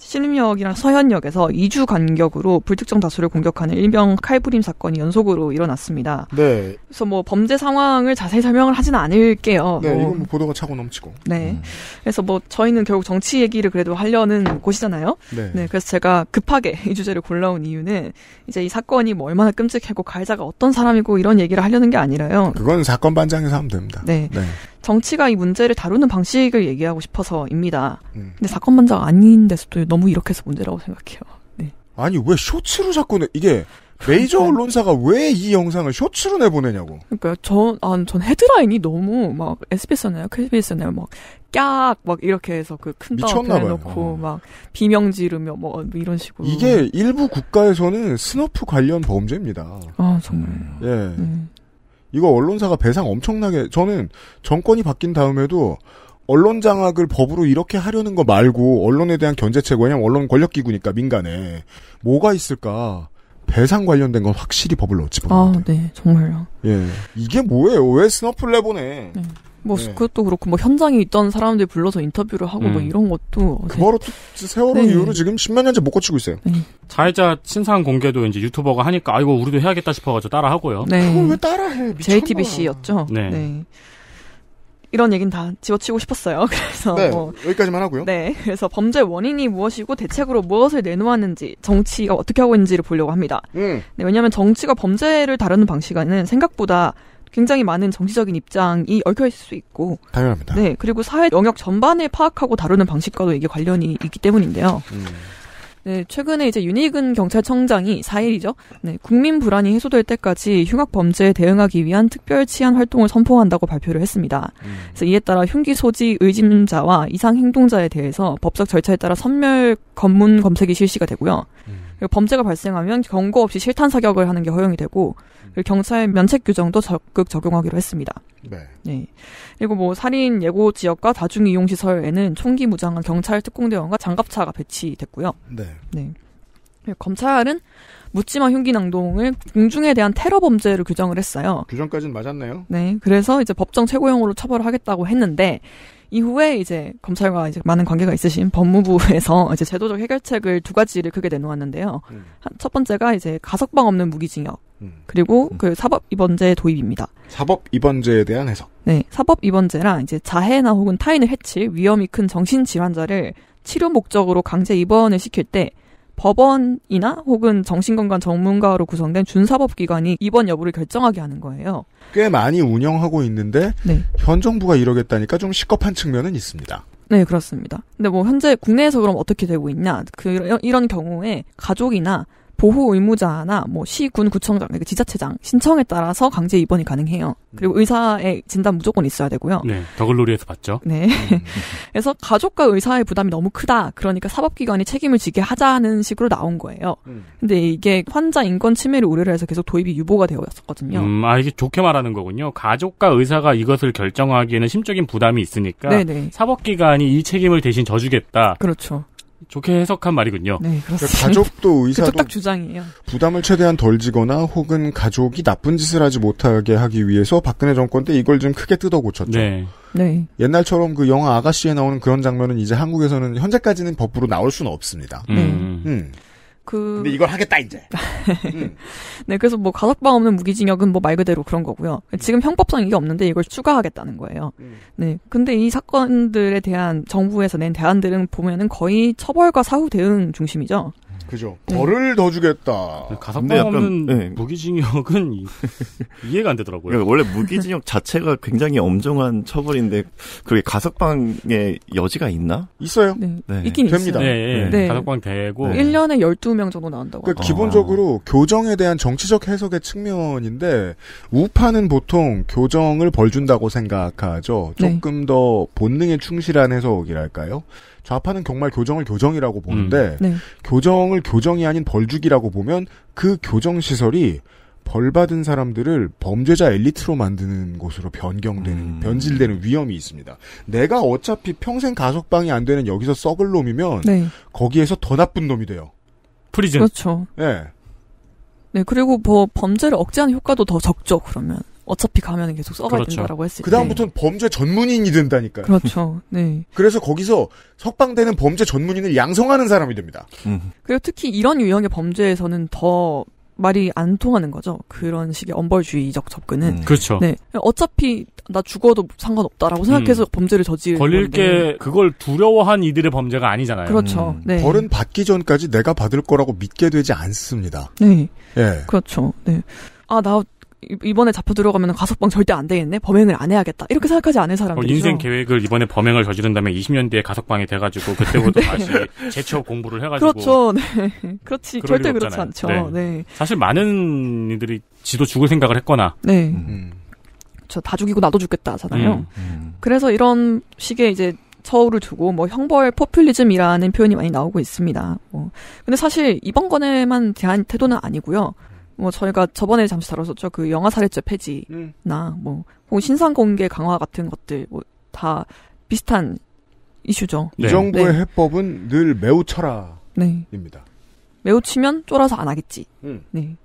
신림역이랑 서현역에서 2주 간격으로 불특정 다수를 공격하는 일명 칼부림 사건이 연속으로 일어났습니다. 네. 그래서 뭐 범죄 상황을 자세히 설명을 하진 않을게요. 네, 뭐. 이건 뭐 보도가 차고 넘치고. 네. 음. 그래서 뭐 저희는 결국 정치 얘기를 그래도 하려는 곳이잖아요. 네. 네. 그래서 제가 급하게 이 주제를 골라온 이유는 이제 이 사건이 뭐 얼마나 끔찍하고 가해자가 어떤 사람이고 이런 얘기를 하려는 게 아니라요. 그건 사건 반장에서 하면 됩니다. 네. 네. 정치가 이 문제를 다루는 방식을 얘기하고 싶어서입니다. 음. 근데 사건 문제가 아닌데서도 너무 이렇게 해서 문제라고 생각해요. 네. 아니 왜 쇼츠로 자꾸 내, 이게 메이저 그러니까. 언론사가 왜 이 영상을 쇼츠로 내보내냐고. 그러니까 전, 아, 전 헤드라인이 너무 막 SBS였나요? KBS였나요? 막 깍, 막 이렇게 해서 그큰 다음에 놓고 어. 막 비명 지르며 뭐, 뭐 이런 식으로. 이게 일부 국가에서는 스너프 관련 범죄입니다. 아, 정말. 예. 음. 이거 언론사가 배상 엄청나게 저는 정권이 바뀐 다음에도 언론 장악을 법으로 이렇게 하려는 거 말고 언론에 대한 견제책 왜냐면 언론 권력기구니까 민간에 뭐가 있을까 배상 관련된 건 확실히 법을 넣지 법을 아, 네 정말요 예 이게 뭐예요 왜 스너플 내보내 네. 뭐 네. 그것도 그렇고 뭐 현장에 있던 사람들 불러서 인터뷰를 하고 뭐 음. 뭐 이런 것도 그거로 세월호 네. 이후로 지금 십몇 년째 못 고치고 있어요. 자회자 네. 신상 공개도 이제 유튜버가 하니까 아이고 우리도 해야겠다 싶어가지고 따라 하고요. 네. 그걸 왜 따라해? JTBC였죠. 네. 네. 이런 얘기는 다지워치고 싶었어요. 그래서 네, 뭐, 여기까지만 하고요. 네, 그래서 범죄 원인이 무엇이고 대책으로 무엇을 내놓았는지 정치가 어떻게 하고 있는지를 보려고 합니다. 음. 네, 왜냐하면 정치가 범죄를 다루는 방식에는 생각보다 굉장히 많은 정치적인 입장이 얽혀 있을 수 있고 당연합니다. 네 그리고 사회 영역 전반을 파악하고 다루는 방식과도 이게 관련이 있기 때문인데요. 음. 네, 최근에 이제 유니근 경찰청장이 4일이죠. 네, 국민 불안이 해소될 때까지 흉악 범죄에 대응하기 위한 특별 치안 활동을 선포한다고 발표를 했습니다. 음. 그래서 이에 따라 흉기 소지 의심자와 이상 행동자에 대해서 법적 절차에 따라 선멸 검문 검색이 실시가 되고요. 범죄가 발생하면 경고 없이 실탄 사격을 하는 게 허용이 되고 경찰 면책 규정도 적극 적용하기로 했습니다. 네. 네. 그리고 뭐 살인 예고 지역과 다중 이용 시설에는 총기 무장한 경찰 특공대원과 장갑차가 배치됐고요. 네. 네. 검찰은 묻지마 흉기 낭동을 공중에 대한 테러 범죄로 규정을 했어요. 규정까지는 맞았네요. 네. 그래서 이제 법정 최고형으로 처벌하겠다고 했는데 이후에 이제 검찰과 이제 많은 관계가 있으신 법무부에서 이제 제도적 해결책을 두 가지를 크게 내놓았는데요. 음. 첫 번째가 이제 가석방 없는 무기징역. 음. 그리고 음. 그 사법 입원제 도입입니다. 사법 입원제에 대한 해석. 네, 사법 입원제랑 이제 자해나 혹은 타인을 해칠 위험이 큰 정신 질환자를 치료 목적으로 강제 입원을 시킬 때 법원이나 혹은 정신건강 전문가로 구성된 준사법기관이 입원 여부를 결정하게 하는 거예요. 꽤 많이 운영하고 있는데 네. 현 정부가 이러겠다니까 좀 시겁한 측면은 있습니다. 네, 그렇습니다. 근데 뭐 현재 국내에서 그럼 어떻게 되고 있냐? 그 이런 경우에 가족이나 보호 의무자나 뭐 시 군 구청장 그러니까 지자체장 신청에 따라서 강제 입원이 가능해요. 그리고 음. 의사의 진단 무조건 있어야 되고요. 네, 더글로리에서 봤죠. 네. 그래서 가족과 의사의 부담이 너무 크다. 그러니까 사법기관이 책임을 지게 하자는 식으로 나온 거예요. 음. 근데 이게 환자 인권 침해를 우려를 해서 계속 도입이 유보가 되었었거든요. 음, 아 이게 좋게 말하는 거군요. 가족과 의사가 이것을 결정하기에는 심적인 부담이 있으니까 네네. 네. 사법기관이 이 책임을 대신 져주겠다. 그렇죠. 좋게 해석한 말이군요. 네, 그렇습니다. 그러니까 가족도 의사도 딱 주장이에요. 부담을 최대한 덜 지거나 혹은 가족이 나쁜 짓을 하지 못하게 하기 위해서 박근혜 정권 때 이걸 좀 크게 뜯어 고쳤죠. 네. 네. 옛날처럼 그 영화 아가씨에 나오는 그런 장면은 이제 한국에서는 현재까지는 법으로 나올 수는 없습니다. 음. 네. 음. 그. 근데 이걸 하겠다 이제. 음. 음. 네, 그래서 뭐 가석방 없는 무기징역은 뭐 말 그대로 그런 거고요. 음. 지금 형법상 이게 없는데 이걸 추가하겠다는 거예요. 음. 네, 근데 이 사건들에 대한 정부에서 낸 대안들은 보면은 거의 처벌과 사후 대응 중심이죠. 그죠. 벌을 더 주겠다. 그 가석방 약 없는 네. 무기징역은 이, 해가안 되더라고요. 그러니까 원래 무기징역 자체가 굉장히 엄정한 처벌인데 그게 가석방의 여지가 있나? 있어요. 네. 네. 있긴 됩니다. 네, 예. 네. 가석방 되고 1년에 12명 정도 나온다고. 그러니까 기본적으로 교정에 대한 정치적 해석의 측면인데 우파는 보통 교정을 벌 준다고 생각하죠. 네. 조금 더 본능에 충실한 해석이랄까요? 좌파는 정말 교정을 교정이라고 보는데 음. 네. 교정을 교정이 아닌 벌주기라고 보면 그 교정 시설이 벌 받은 사람들을 범죄자 엘리트로 만드는 곳으로 변경되는 음. 변질되는 위험이 있습니다. 내가 어차피 평생 가석방이 안 되는 여기서 썩을 놈이면 네. 거기에서 더 나쁜 놈이 돼요. 프리즌. 그렇죠. 네. 네 그리고 뭐 범죄를 억제하는 효과도 더 적죠 그러면. 어차피 가면 계속 써가야 그렇죠. 된다라고 했을 때. 그다음부터는 범죄 전문인이 된다니까요. 그렇죠. 네. 그래서 거기서 석방되는 범죄 전문인을 양성하는 사람이 됩니다. 음. 그리고 특히 이런 유형의 범죄에서는 더 말이 안 통하는 거죠. 그런 식의 엄벌주의적 접근은. 음. 그렇죠. 네. 어차피 나 죽어도 상관없다라고 생각해서 음. 범죄를 저지르는 걸릴 게 그걸 두려워한 이들의 범죄가 아니잖아요. 그렇죠. 음. 네. 벌은 받기 전까지 내가 받을 거라고 믿게 되지 않습니다. 네. 예. 그렇죠. 네. 아, 나 이번에 잡혀 들어가면 가석방 절대 안 되겠네 범행을 안 해야겠다 이렇게 생각하지 않은 사람들 어, 인생 계획을 이번에 범행을 저지른 다음에 20년 뒤에 가석방이 돼가지고 그때부터 네. 다시 재취업 공부를 해가지고 그렇죠 네 그렇지 절대 그렇지 않죠 네. 네. 사실 많은 이들이 지도 죽을 생각을 했거나 네 음. 저다 죽이고 나도 죽겠다잖아요 음. 음. 그래서 이런 식의 이제 처우를 두고 뭐 형벌 포퓰리즘이라는 표현이 많이 나오고 있습니다. 뭐. 근데 사실 이번 건에만 대한 태도는 아니고요. 뭐 저희가 저번에 잠시 다뤘었죠. 그 영화 사례죄 폐지나 음. 뭐 신상 공개 강화 같은 것들 뭐다 비슷한 이슈죠. 네. 이 정부의 네. 해법은 늘 매우 쳐라입니다. 네. 매우 치면 쫄아서 안 하겠지. 음. 네.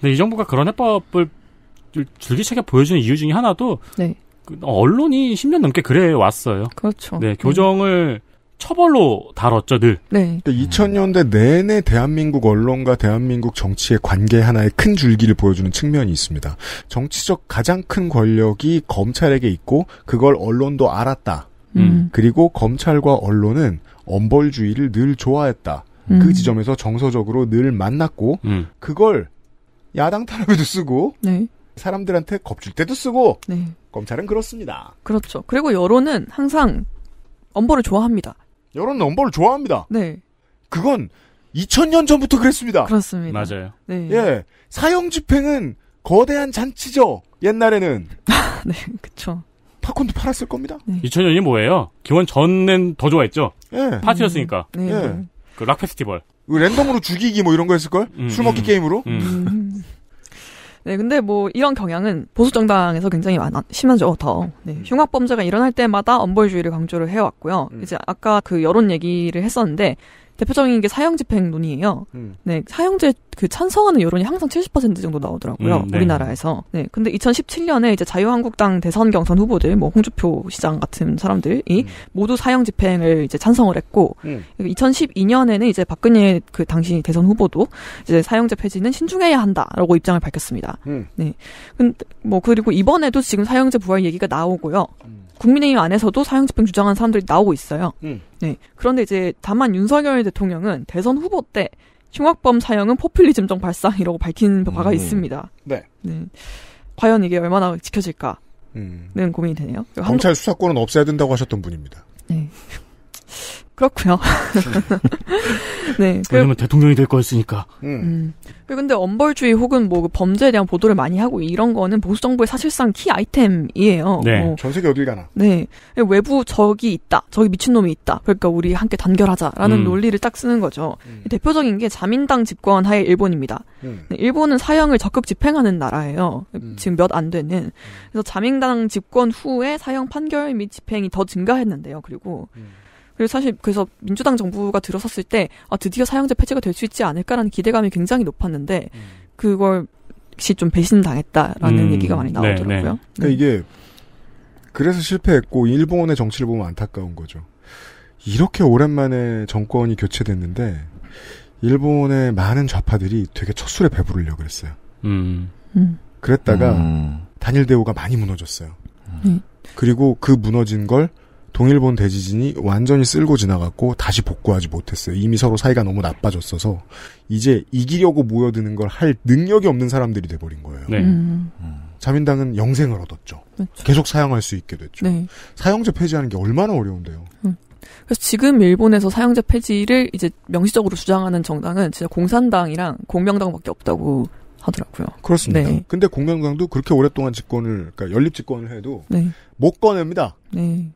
근데 이 정부가 그런 해법을 줄기차게 보여주는 이유 중에 하나도 네. 그 언론이 10년 넘게 그래 왔어요. 그렇죠. 네, 교정을 처벌로 다뤘죠, 늘. 네. 2000년대 그러니까 내내 대한민국 언론과 대한민국 정치의 관계 하나의 큰 줄기를 보여주는 측면이 있습니다. 정치적 가장 큰 권력이 검찰에게 있고 그걸 언론도 알았다. 음. 음. 그리고 검찰과 언론은 엄벌주의를 늘 좋아했다. 음. 그 지점에서 정서적으로 늘 만났고 음. 그걸 야당 탄압에도 쓰고 네. 사람들한테 겁줄 때도 쓰고 네. 검찰은 그렇습니다. 그렇죠. 그리고 여론은 항상 엄벌을 좋아합니다. 여 이런 넘버를 좋아합니다. 네. 그건 2000년 전부터 그랬습니다. 그렇습니다. 맞아요. 네. 예. 사형 집행은 거대한 잔치죠. 옛날에는. 아, 네, 그쵸. 팝콘도 팔았을 겁니다. 네. 2000년이 뭐예요? 기원 전엔 더 좋아했죠. 예. 파티였으니까. 음, 네. 예. 그락 페스티벌. 그 랜덤으로 죽이기 뭐 이런 거 했을걸? 음, 술 먹기 음, 게임으로? 음. 음. 네, 근데 뭐 이런 경향은 보수 정당에서 굉장히 많아 심한죠 더. 네, 음. 흉악 범죄가 일어날 때마다 엄벌주의를 강조를 해왔고요. 음. 이제 아까 그 여론 얘기를 했었는데 대표적인 게 사형 집행논의에요 음. 네, 사형제 그 찬성하는 여론이 항상 70% 정도 나오더라고요. 음, 네. 우리나라에서. 네, 근데 2017년에 이제 자유한국당 대선 경선 후보들, 뭐 홍주표 시장 같은 사람들이 음. 모두 사형 집행을 이제 찬성을 했고, 2012년에는 음. 이제 박근혜 그 당시 대선 후보도 이제 사형제 폐지는 신중해야 한다라고 입장을 밝혔습니다. 음. 네, 근데 뭐 그리고 이번에도 지금 사형제 부활 얘기가 나오고요. 음. 국민의힘 안에서도 사형 집행 주장한 사람들이 나오고 있어요. 네. 그런데 이제 다만 윤석열 대통령은 대선 후보 때 흉악범 사형은 포퓰리즘적 발상이라고 밝힌 바가 음. 있습니다. 네. 네. 과연 이게 얼마나 지켜질까는 음. 고민이 되네요. 검찰 한국... 수사권은 없애야 된다고 하셨던 분입니다. 네. 그렇고요. 네. 왜냐면 대통령이 될 거였으니까. 음. 그 근데 엄벌주의 혹은 뭐 그 범죄에 대한 보도를 많이 하고 이런 거는 보수 정부의 사실상 키 아이템이에요. 네. 뭐. 전 세계 어딜 가나. 네. 외부 적이 있다. 저기 미친 놈이 있다. 그러니까 우리 함께 단결하자라는 음. 논리를 딱 쓰는 거죠. 음. 대표적인 게 자민당 집권 하에 일본입니다. 음. 네, 일본은 사형을 적극 집행하는 나라예요. 음. 지금 몇 안 되는. 음. 그래서 자민당 집권 후에 사형 판결 및 집행이 더 증가했는데요. 그리고 그리고 사실 그래서 민주당 정부가 들어섰을 때 아, 드디어 사형제 폐지가 될 수 있지 않을까라는 기대감이 굉장히 높았는데 음. 그걸 시좀 배신당했다라는 음. 얘기가 많이 네, 나오더라고요. 네, 네. 그러니까 이게 그래서 실패했고 일본의 정치를 보면 안타까운 거죠. 이렇게 오랜만에 정권이 교체됐는데 일본의 많은 좌파들이 되게 첫술에 배부르려 고 그랬어요. 음. 음. 그랬다가 음. 단일 대우가 많이 무너졌어요. 네. 그리고 그 무너진 걸 동일본 대지진이 완전히 쓸고 지나갔고 다시 복구하지 못했어요. 이미 서로 사이가 너무 나빠졌어서 이제 이기려고 모여드는 걸 할 능력이 없는 사람들이 돼버린 거예요. 네. 음. 음. 자민당은 영생을 얻었죠. 그렇죠. 계속 사용할 수 있게 됐죠. 네. 사형제 폐지하는 게 얼마나 어려운데요. 음. 그래서 지금 일본에서 사형제 폐지를 이제 명시적으로 주장하는 정당은 진짜 공산당이랑 공명당밖에 없다고 하더라고요. 그렇습니다. 네. 근데 공명당도 그렇게 오랫동안 집권을 그러니까 연립 집권을 해도 네. 못 꺼냅니다. 네.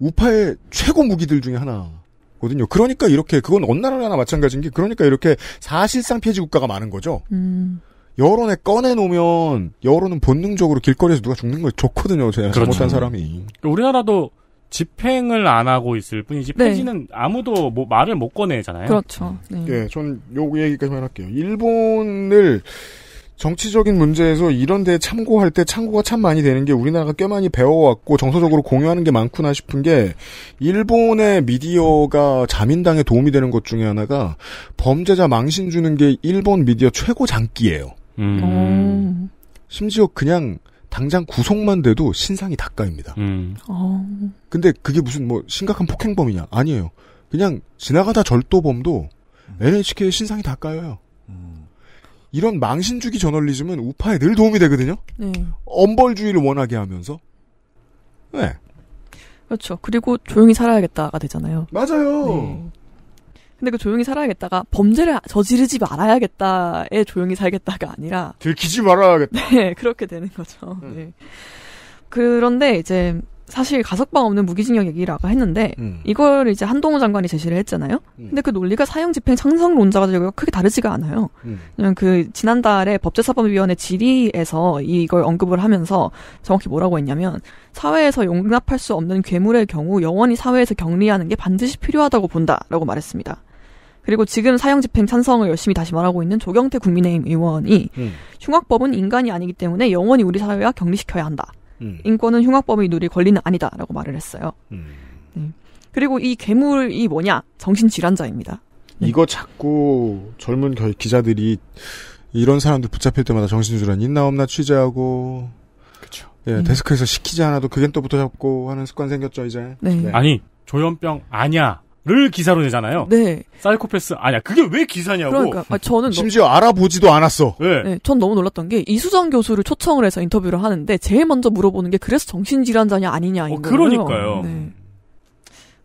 우파의 최고 무기들 중에 하나거든요. 그러니까 이렇게 그건 어느 나라나 마찬가지인 게 그러니까 이렇게 사실상 폐지 국가가 많은 거죠. 음. 여론에 꺼내놓으면 여론은 본능적으로 길거리에서 누가 죽는 거 좋거든요. 제가 그렇죠. 잘못한 사람이. 우리나라도 집행을 안 하고 있을 뿐이지 네. 폐지는 아무도 뭐 말을 못 꺼내잖아요. 그렇죠. 네. 예, 전요 얘기까지만 할게요. 일본을 정치적인 문제에서 이런 데 참고할 때 참고가 참 많이 되는 게 우리나라가 꽤 많이 배워왔고 정서적으로 공유하는 게 많구나 싶은 게 일본의 미디어가 자민당에 도움이 되는 것 중에 하나가 범죄자 망신 주는 게 일본 미디어 최고 장기예요. 음. 심지어 그냥 당장 구속만 돼도 신상이 닦아입니다. 음. 어. 근데 그게 무슨 뭐 심각한 폭행범이냐? 아니에요. 그냥 지나가다 절도범도 음. NHK의 신상이 닦아요 이런 망신주기 저널리즘은 우파에 늘 도움이 되거든요. 네. 엄벌주의를 원하게 하면서. 네. 그렇죠. 그리고 조용히 살아야겠다가 되잖아요. 맞아요. 네. 근데 그 조용히 살아야겠다가 범죄를 저지르지 말아야겠다에 조용히 살겠다가 아니라 들키지 말아야겠다. 네, 그렇게 되는 거죠. 음. 네. 그런데 이제 사실 가석방 없는 무기징역 얘기를 아 했는데 음. 이걸 이제 한동호 장관이 제시를 했잖아요. 음. 근데 그 논리가 사형 집행 창성론자가 되고 크게 다르지가 않아요. 음. 그냥 그 지난달에 법제사법위원회 질의에서 이걸 언급을 하면서 정확히 뭐라고 했냐면 사회에서 용납할 수 없는 괴물의 경우 영원히 사회에서 격리하는 게 반드시 필요하다고 본다라고 말했습니다. 그리고 지금 사형 집행 찬성을 열심히 다시 말하고 있는 조경태 국민의힘 의원이 음. 흉악법은 인간이 아니기 때문에 영원히 우리 사회와 격리시켜야 한다. 음. 인권은 흉악범이 누릴 권리는 아니다라고 말을 했어요. 음. 네. 그리고 이 괴물이 뭐냐? 정신질환자입니다. 네. 이거 자꾸 젊은 기자들이 이런 사람들 붙잡힐 때마다 정신질환 있나 없나 취재하고 그렇죠. 예, 네. 데스크에서 시키지 않아도 그겐 또 붙어잡고 하는 습관 생겼죠 이제. 네. 네. 아니 조현병 아니야. 를 기사로 내잖아요. 네. 사이코패스 아니야. 그게 왜 기사냐고. 그러니까 아, 저는 심지어 너... 알아보지도 않았어. 네. 네. 전 너무 놀랐던 게 이수정 교수를 초청을 해서 인터뷰를 하는데 제일 먼저 물어보는 게 그래서 정신질환자냐 아니냐 어, 그러니까요. 네.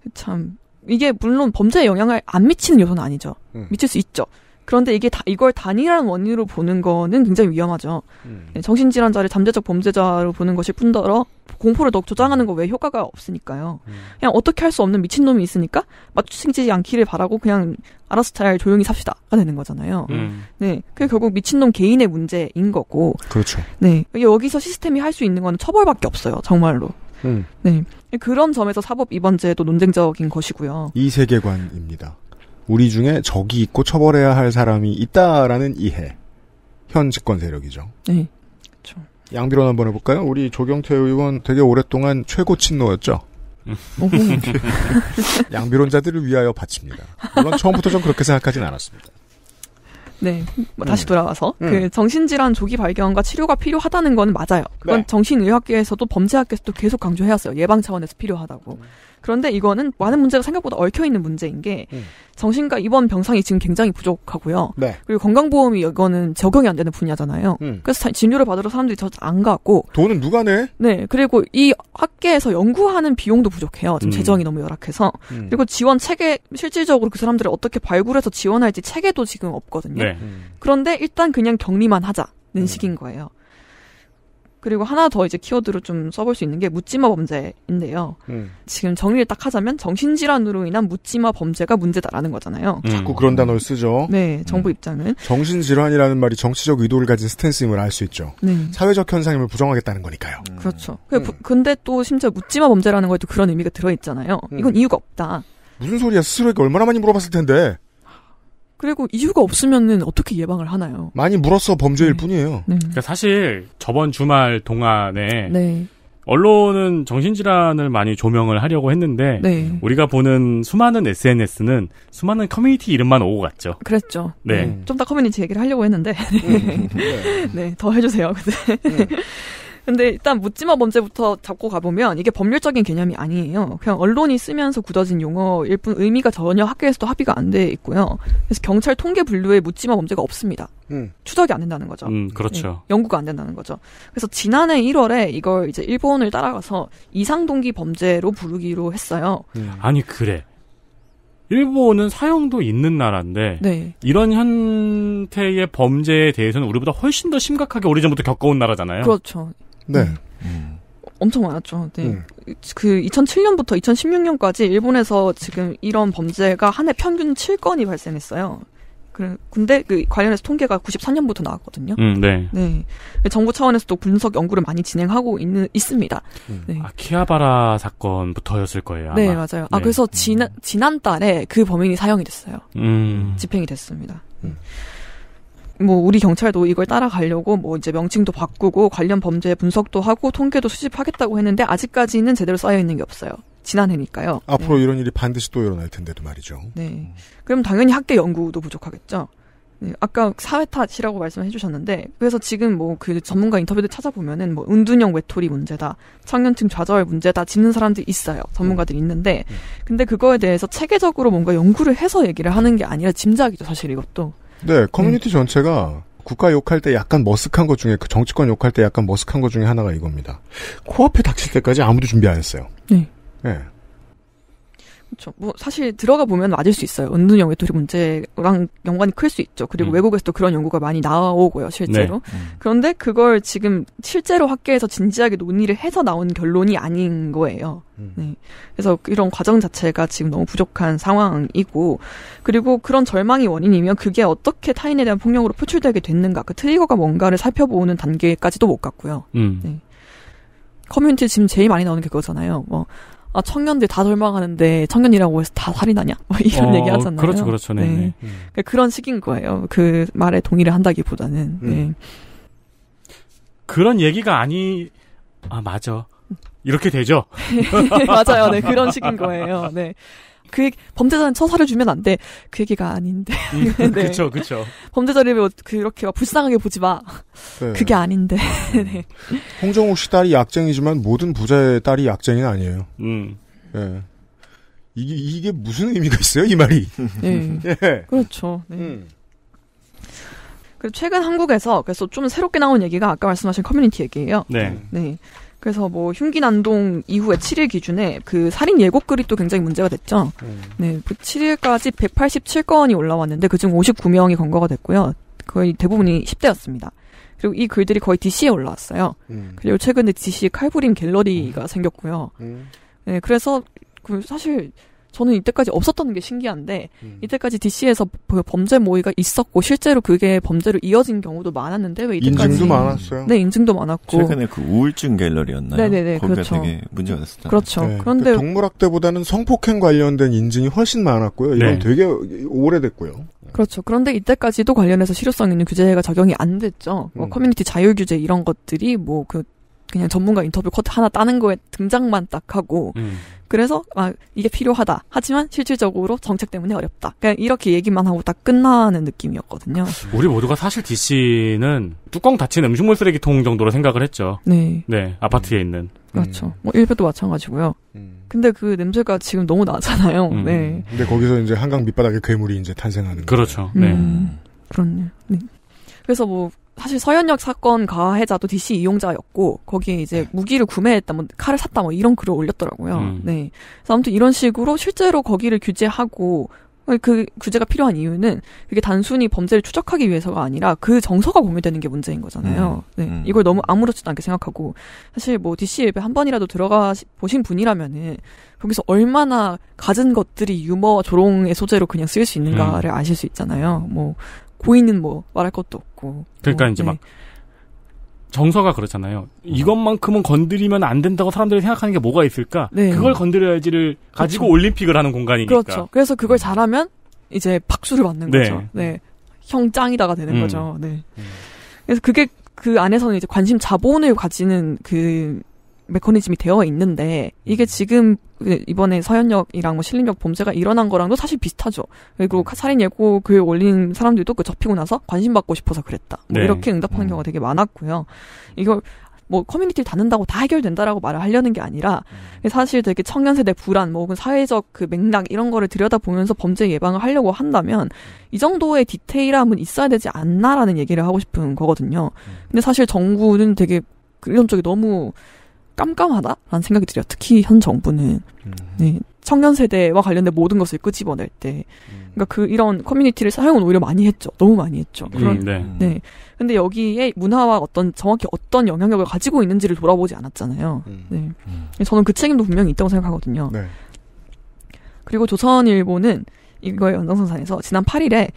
그 참 이게 물론 범죄에 영향을 안 미치는 요소는 아니죠. 음. 미칠 수 있죠. 그런데 이게 다, 이걸 단일한 원인으로 보는 거는 굉장히 위험하죠. 음. 네, 정신질환자를 잠재적 범죄자로 보는 것이 뿐더러 공포를 더욱 조장하는 거 왜 효과가 없으니까요. 음. 그냥 어떻게 할 수 없는 미친놈이 있으니까 맞추지 않기를 바라고 그냥 알아서 잘 조용히 삽시다가 되는 거잖아요. 음. 네. 그게 결국 미친놈 개인의 문제인 거고. 그렇죠. 네. 여기서 시스템이 할 수 있는 건 처벌밖에 없어요. 정말로. 음. 네. 그런 점에서 사법 입원제도 논쟁적인 것이고요. 이 세계관입니다. 우리 중에 적이 있고 처벌해야 할 사람이 있다라는 이해. 현 집권 세력이죠. 네. 그렇죠. 양비론 한번 해볼까요? 우리 조경태 의원 되게 오랫동안 최고 친노였죠. 어, 양비론자들을 위하여 바칩니다. 물론 처음부터 좀 그렇게 생각하진 않았습니다. 네, 뭐 다시 음. 돌아와서 음. 그 정신질환 조기 발견과 치료가 필요하다는 건 맞아요. 그건 네. 정신의학계에서도 범죄학계에서도 계속 강조해왔어요. 예방 차원에서 필요하다고. 음. 그런데 이거는 많은 문제가 생각보다 얽혀 있는 문제인 게 음. 정신과 입원 병상이 지금 굉장히 부족하고요. 네. 그리고 건강보험이 이거는 적용이 안 되는 분야잖아요. 음. 그래서 진료를 받으러 사람들이 저 안 가고 돈은 누가 내? 네. 그리고 이 학계에서 연구하는 비용도 부족해요. 지금 음. 재정이 너무 열악해서 음. 그리고 지원 체계 실질적으로 그 사람들을 어떻게 발굴해서 지원할지 체계도 지금 없거든요. 네. 음. 그런데 일단 그냥 격리만 하자는 음. 식인 거예요. 그리고 하나 더 이제 키워드로 좀 써볼 수 있는 게 묻지마 범죄인데요. 음. 지금 정리를 딱 하자면 정신질환으로 인한 묻지마 범죄가 문제다라는 거잖아요. 음. 자꾸 그런 단어를 쓰죠. 네, 음. 정부 음. 입장은. 정신질환이라는 말이 정치적 의도를 가진 스탠스임을 알 수 있죠. 네. 사회적 현상임을 부정하겠다는 거니까요. 음. 그렇죠. 그 음. 근데 또 심지어 묻지마 범죄라는 것에도 그런 의미가 들어있잖아요. 이건 이유가 없다. 무슨 소리야 스스로에게 얼마나 많이 물어봤을 텐데 그리고 이유가 없으면은 어떻게 예방을 하나요? 많이 물었어 범죄일 네. 뿐이에요. 네. 그러니까 사실 저번 주말 동안에 네. 언론은 정신질환을 많이 조명을 하려고 했는데 네. 우리가 보는 수많은 SNS는 수많은 커뮤니티 이름만 오고 갔죠. 그랬죠. 네. 음. 좀더 커뮤니티 얘기를 하려고 했는데 네. 네. 더 해주세요. 근데 음. 근데 일단 묻지마 범죄부터 잡고 가보면 이게 법률적인 개념이 아니에요. 그냥 언론이 쓰면서 굳어진 용어일 뿐 의미가 전혀 학교에서도 합의가 안 돼 있고요. 그래서 경찰 통계 분류에 묻지마 범죄가 없습니다. 음. 추적이 안 된다는 거죠. 음, 그렇죠. 네, 연구가 안 된다는 거죠. 그래서 지난해 1월에 이걸 이제 일본을 따라가서 이상동기 범죄로 부르기로 했어요. 음. 아니 그래. 일본은 사형도 있는 나라인데 네. 이런 형태의 범죄에 대해서는 우리보다 훨씬 더 심각하게 오래전부터 겪어온 나라잖아요. 그렇죠. 네. 음. 음. 엄청 많았죠. 네. 음. 그 2007년부터 2016년까지 일본에서 지금 이런 범죄가 한 해 평균 7건이 발생했어요. 그래, 근데 그 관련해서 통계가 93년부터 나왔거든요. 음, 네. 네. 그 정부 차원에서도 분석 연구를 많이 진행하고 있는 있습니다. 음. 네. 아, 키아바라 사건부터였을 거예요. 네, 아마. 아, 네, 맞아요. 네. 아 그래서 음. 지난 지난달에 그 범인이 사형이 됐어요. 음. 집행이 됐습니다. 음. 네. 뭐 우리 경찰도 이걸 따라가려고 뭐 이제 명칭도 바꾸고 관련 범죄 분석도 하고 통계도 수집하겠다고 했는데 아직까지는 제대로 쌓여 있는 게 없어요. 지난해니까요. 앞으로 네. 이런 일이 반드시 또 일어날 텐데도 말이죠. 네. 음. 그럼 당연히 학계 연구도 부족하겠죠. 네. 아까 사회 탓이라고 말씀해 주셨는데 그래서 지금 뭐 그 전문가 인터뷰들 찾아보면은 뭐 은둔형 외톨이 문제다, 청년층 좌절 문제다 짚는 사람들 있어요. 전문가들 이 있는데 음. 음. 근데 그거에 대해서 체계적으로 뭔가 연구를 해서 얘기를 하는 게 아니라 짐작이죠 사실 이것도. 네, 커뮤니티 음. 전체가 국가 욕할 때 약간 머쓱한 것 중에 그 정치권 욕할 때 약간 머쓱한 것 중에 하나가 이겁니다. 코앞에 닥칠 때까지 아무도 준비 안 했어요. 네. 네. 그렇죠. 뭐 사실 들어가 보면 맞을 수 있어요. 은둔형 외톨리 문제랑 연관이 클 수 있죠. 그리고 음. 외국에서도 그런 연구가 많이 나오고요, 실제로. 네. 음. 그런데 그걸 지금 실제로 학계에서 진지하게 논의를 해서 나온 결론이 아닌 거예요. 음. 네. 그래서 이런 과정 자체가 지금 너무 부족한 상황이고, 그리고 그런 절망이 원인이면 그게 어떻게 타인에 대한 폭력으로 표출되게 됐는가, 그 트리거가 뭔가를 살펴보는 단계까지도 못 갔고요. 음. 네. 커뮤니티 지금 제일 많이 나오는 게 그거잖아요. 뭐아 청년들 다 절망하는데 청년이라고 해서 다 살인하냐? 뭐 이런 어, 얘기 하잖아요. 그렇죠, 그렇죠. 네. 네. 음. 그러니까 그런 식인 거예요. 그 말에 동의를 한다기보다는. 음. 네. 그런 얘기가 아니 아 맞아. 이렇게 되죠. 맞아요. 네, 그런 식인 거예요. 네. 그 얘기, 범죄자는 처사를 주면 안 돼. 그 얘기가 아닌데. 음, 네. 그쵸, 그 범죄자를 뭐 그렇게 막 불쌍하게 보지 마. 네. 그게 아닌데. 음. 네. 홍정욱 씨 딸이 약쟁이지만 모든 부자의 딸이 약쟁이는 아니에요. 음. 네. 이게, 이게 무슨 의미가 있어요, 이 말이? 네. 예. 그렇죠. 네. 음. 최근 한국에서 그래서 좀 새롭게 나온 얘기가 아까 말씀하신 커뮤니티 얘기예요. 네. 네. 그래서 뭐 흉기 난동 이후에 7일 기준에 그 살인 예고글이 또 굉장히 문제가 됐죠. 음. 네, 그 7일까지 187건이 올라왔는데 그중 59명이 검거가 됐고요. 거의 대부분이 10대였습니다. 그리고 이 글들이 거의 DC에 올라왔어요. 음. 그리고 최근에 DC 칼부림 갤러리가 음. 생겼고요. 음. 네, 그래서 그 사실 저는 이때까지 없었던 게 신기한데 음. 이때까지 DC에서 범죄 모의가 있었고 실제로 그게 범죄로 이어진 경우도 많았는데 왜 이때까지 인증도 많았어요. 네, 인증도 많았고 최근에 그 우울증 갤러리였나요? 네네네, 거기가 그렇죠. 되게 문제가 됐었잖아요. 그렇죠. 네, 그런데 그 동물학대보다는 성폭행 관련된 인증이 훨씬 많았고요. 이건 네. 되게 오래됐고요. 그렇죠. 그런데 이때까지도 관련해서 실효성 있는 규제가 적용이 안 됐죠. 뭐 음. 커뮤니티 자율 규제 이런 것들이 뭐그 그냥 전문가 인터뷰 컷 하나 따는 거에 등장만 딱 하고 음. 그래서 아 이게 필요하다. 하지만 실질적으로 정책 때문에 어렵다. 그냥 이렇게 얘기만 하고 딱 끝나는 느낌이었거든요. 우리 모두가 사실 DC는 뚜껑 닫힌 음식물 쓰레기통 정도로 생각을 했죠. 네. 네 아파트에 음. 있는. 그렇죠. 음. 뭐 일베도 마찬가지고요. 음. 근데 그 냄새가 지금 너무 나잖아요. 음. 네. 근데 거기서 이제 한강 밑바닥에 괴물이 이제 탄생하는. 그렇죠. 거예요. 음. 네. 그렇네요. 네. 그래서 뭐 사실 서현역 사건 가해자도 DC 이용자였고 거기에 이제 네. 무기를 구매했다, 뭐 칼을 샀다, 뭐 이런 글을 올렸더라고요. 음. 네. 그래서 아무튼 이런 식으로 실제로 거기를 규제하고 그 규제가 필요한 이유는 그게 단순히 범죄를 추적하기 위해서가 아니라 그 정서가 공유되는 게 문제인 거잖아요. 음, 네. 음. 이걸 너무 아무렇지도 않게 생각하고 사실 뭐 DC 앱에 한 번이라도 들어가 보신 분이라면은 거기서 얼마나 갖은 것들이 유머 조롱의 소재로 그냥 쓰일 수 있는가를 음. 아실 수 있잖아요. 뭐 고인은 뭐 말할 것도 없고. 그러니까 뭐, 이제 네. 막 정서가 그렇잖아요. 이것만큼은 건드리면 안 된다고 사람들이 생각하는 게 뭐가 있을까? 네. 그걸 건드려야지를 가지고 그렇죠. 올림픽을 하는 공간이니까. 그렇죠. 그래서 그걸 음. 잘하면 이제 박수를 받는 네. 거죠. 네. 형 짱이다가 되는 음. 거죠. 네. 음. 그래서 그게 그 안에서는 이제 관심 자본을 가지는 그 메커니즘이 되어 있는데 이게 음. 지금 그 이번에 서현역이랑 뭐 신림역 범죄가 일어난 거랑도 사실 비슷하죠. 그리고 음. 살인 예고 글 올린 사람들도 그 접히고 나서 관심 받고 싶어서 그랬다. 뭐 네. 이렇게 응답하는 음. 경우가 되게 많았고요. 이걸 뭐 커뮤니티를 닫는다고 다 해결된다라고 말을 하려는 게 아니라 사실 되게 청년 세대 불안 뭐 혹은 사회적 그 맥락 이런 거를 들여다보면서 범죄 예방을 하려고 한다면 이 정도의 디테일함은 있어야 되지 않나라는 얘기를 하고 싶은 거거든요. 근데 사실 정부는 되게 이런 쪽이 너무 깜깜하다라는 생각이 들어요. 특히 현 정부는 음. 네, 청년 세대와 관련된 모든 것을 끄집어낼 때, 음. 그러니까 그 이런 커뮤니티를 사용은 오히려 많이 했죠. 너무 많이 했죠. 음, 그런, 음, 네. 네. 근데 여기에 문화와 어떤 정확히 어떤 영향력을 가지고 있는지를 돌아보지 않았잖아요. 네. 저는 그 책임도 분명히 있다고 생각하거든요. 네. 그리고 조선일보는 이거의 연장선상에서 지난 8일에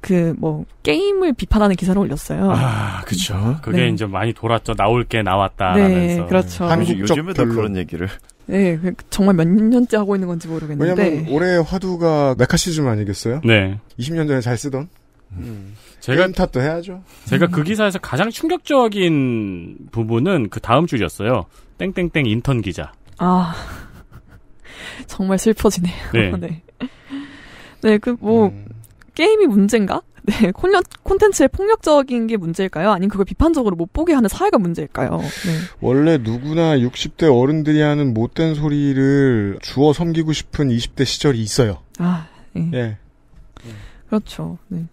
그뭐 게임을 비판하는 기사를 올렸어요. 아, 그렇죠. 그게 네. 이제 많이 돌았죠. 나올 게 나왔다라면서. 네, 그렇죠. 한국 요즘에도 그런 얘기를. 네, 그 정말 몇 년째 하고 있는 건지 모르겠는데. 왜냐면 올해 화두가 메카시즘 아니겠어요? 네. 20년 전에 잘 쓰던. 음. 제가 탓도 해야죠. 제가 그 기사에서 가장 충격적인 부분은 그 다음 줄이었어요. 땡땡땡 인턴 기자. 아 정말 슬퍼지네요. 네. 네. 네, 그 뭐. 음. 게임이 문제인가? 네, 콘련, 콘텐츠의 폭력적인 게 문제일까요? 아니면 그걸 비판적으로 못 보게 하는 사회가 문제일까요? 네. 원래 누구나 60대 어른들이 하는 못된 소리를 주워 섬기고 싶은 20대 시절이 있어요. 아, 네. 네. 그렇죠. 네.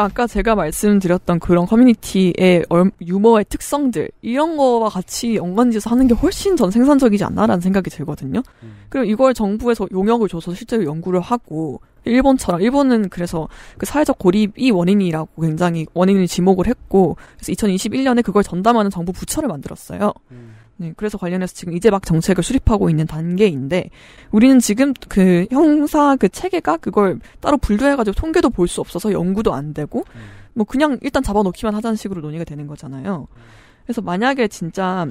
아까 제가 말씀드렸던 그런 커뮤니티의 유머의 특성들 이런 거와 같이 연관지어서 하는 게 훨씬 전 생산적이지 않나라는 생각이 들거든요. 음. 그럼 이걸 정부에서 용역을 줘서 실제로 연구를 하고 일본처럼 일본은 그래서 그 사회적 고립이 원인이라고 굉장히 원인을 지목을 했고 그래서 2021년에 그걸 전담하는 정부 부처를 만들었어요. 음. 네, 그래서 관련해서 지금 이제 막 정책을 수립하고 있는 단계인데 우리는 지금 그 형사 그 체계가 그걸 따로 분류해가지고 통계도 볼 수 없어서 연구도 안 되고 음. 뭐 그냥 일단 잡아놓기만 하자는 식으로 논의가 되는 거잖아요. 음. 그래서 만약에 진짜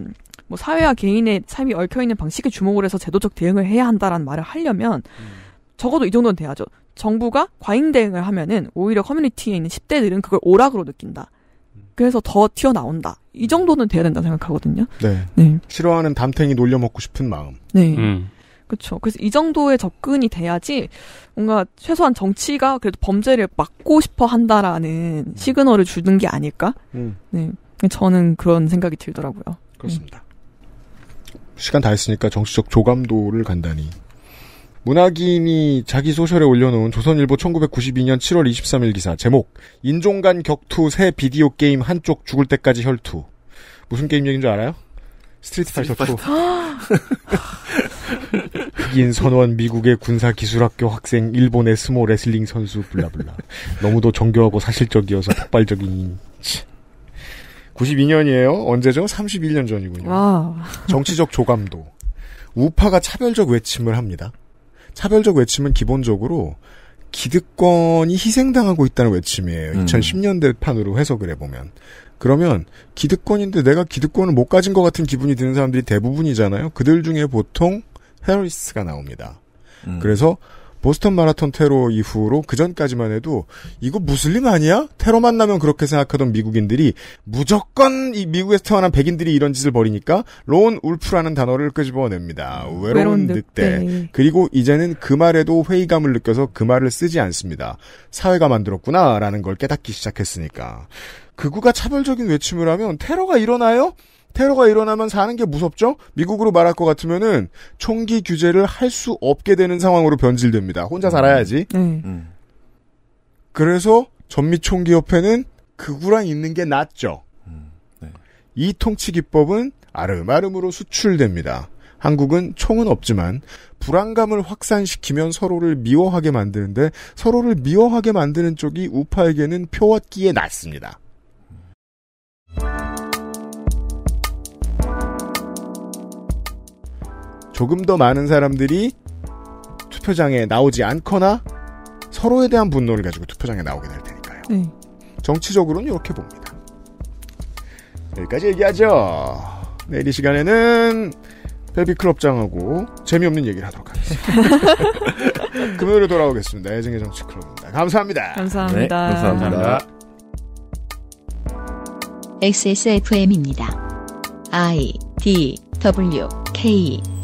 뭐 사회와 개인의 삶이 얽혀 있는 방식에 주목을 해서 제도적 대응을 해야 한다라는 말을 하려면 음. 적어도 이 정도는 돼야죠. 정부가 과잉 대응을 하면은 오히려 커뮤니티에 있는 10대들은 그걸 오락으로 느낀다. 그래서 더 튀어나온다. 이 정도는 돼야 된다 생각하거든요. 네. 네. 싫어하는 담탱이 놀려먹고 싶은 마음. 네. 음. 그렇죠. 그래서 이 정도의 접근이 돼야지 뭔가 최소한 정치가 그래도 범죄를 막고 싶어 한다라는 시그널을 주는 게 아닐까? 음. 네. 저는 그런 생각이 들더라고요. 그렇습니다. 음. 시간 다 했으니까 정치적 조감도를 간단히 문학인이 자기 소셜에 올려놓은 조선일보 1992년 7월 23일 기사 제목 인종 간 격투 새 비디오 게임 한쪽 죽을 때까지 혈투 무슨 게임 얘기인 줄 알아요? 스트리트 파이터 2 흑인 선원 미국의 군사 기술학교 학생 일본의 스모 레슬링 선수 블라블라 너무도 정교하고 사실적이어서 폭발적인 92년이에요 언제죠? 31년 전이군요 와. 정치적 조감도 우파가 차별적 외침을 합니다 차별적 외침은 기본적으로 기득권이 희생당하고 있다는 외침이에요. 음. 2010년대 판으로 해석을 해보면. 그러면 기득권인데 내가 기득권을 못 가진 것 같은 기분이 드는 사람들이 대부분이잖아요. 그들 중에 보통 헤러리스트가 나옵니다. 음. 그래서 보스턴 마라톤 테러 이후로 그 전까지만 해도 이거 무슬림 아니야? 테러만 나면 그렇게 생각하던 미국인들이 무조건 이 미국에서 태어난 백인들이 이런 짓을 벌이니까 론 울프라는 단어를 끄집어냅니다. 외로운, 외로운 늑대. 늑대. 그리고 이제는 그 말에도 회의감을 느껴서 그 말을 쓰지 않습니다. 사회가 만들었구나라는 걸 깨닫기 시작했으니까. 그구가 차별적인 외침을 하면 테러가 일어나요? 테러가 일어나면 사는 게 무섭죠? 미국으로 말할 것 같으면은 총기 규제를 할 수 없게 되는 상황으로 변질됩니다. 혼자 음. 살아야지. 네. 음. 그래서 전미총기협회는 극우랑 있는 게 낫죠. 음. 네. 이 통치 기법은 아름아름으로 수출됩니다. 한국은 총은 없지만 불안감을 확산시키면 서로를 미워하게 만드는데 서로를 미워하게 만드는 쪽이 우파에게는 표얻기에 낫습니다. 조금 더 많은 사람들이 투표장에 나오지 않거나 서로에 대한 분노를 가지고 투표장에 나오게 될 테니까요. 네. 정치적으로는 이렇게 봅니다. 여기까지 얘기하죠. 내일 이 시간에는 베비클럽장하고 재미없는 얘기를 하도록 하겠습니다. 금요일에 돌아오겠습니다. 예정의 정치클럽입니다. 감사합니다. 감사합니다. 네, 감사합니다. XSFM입니다. I D W K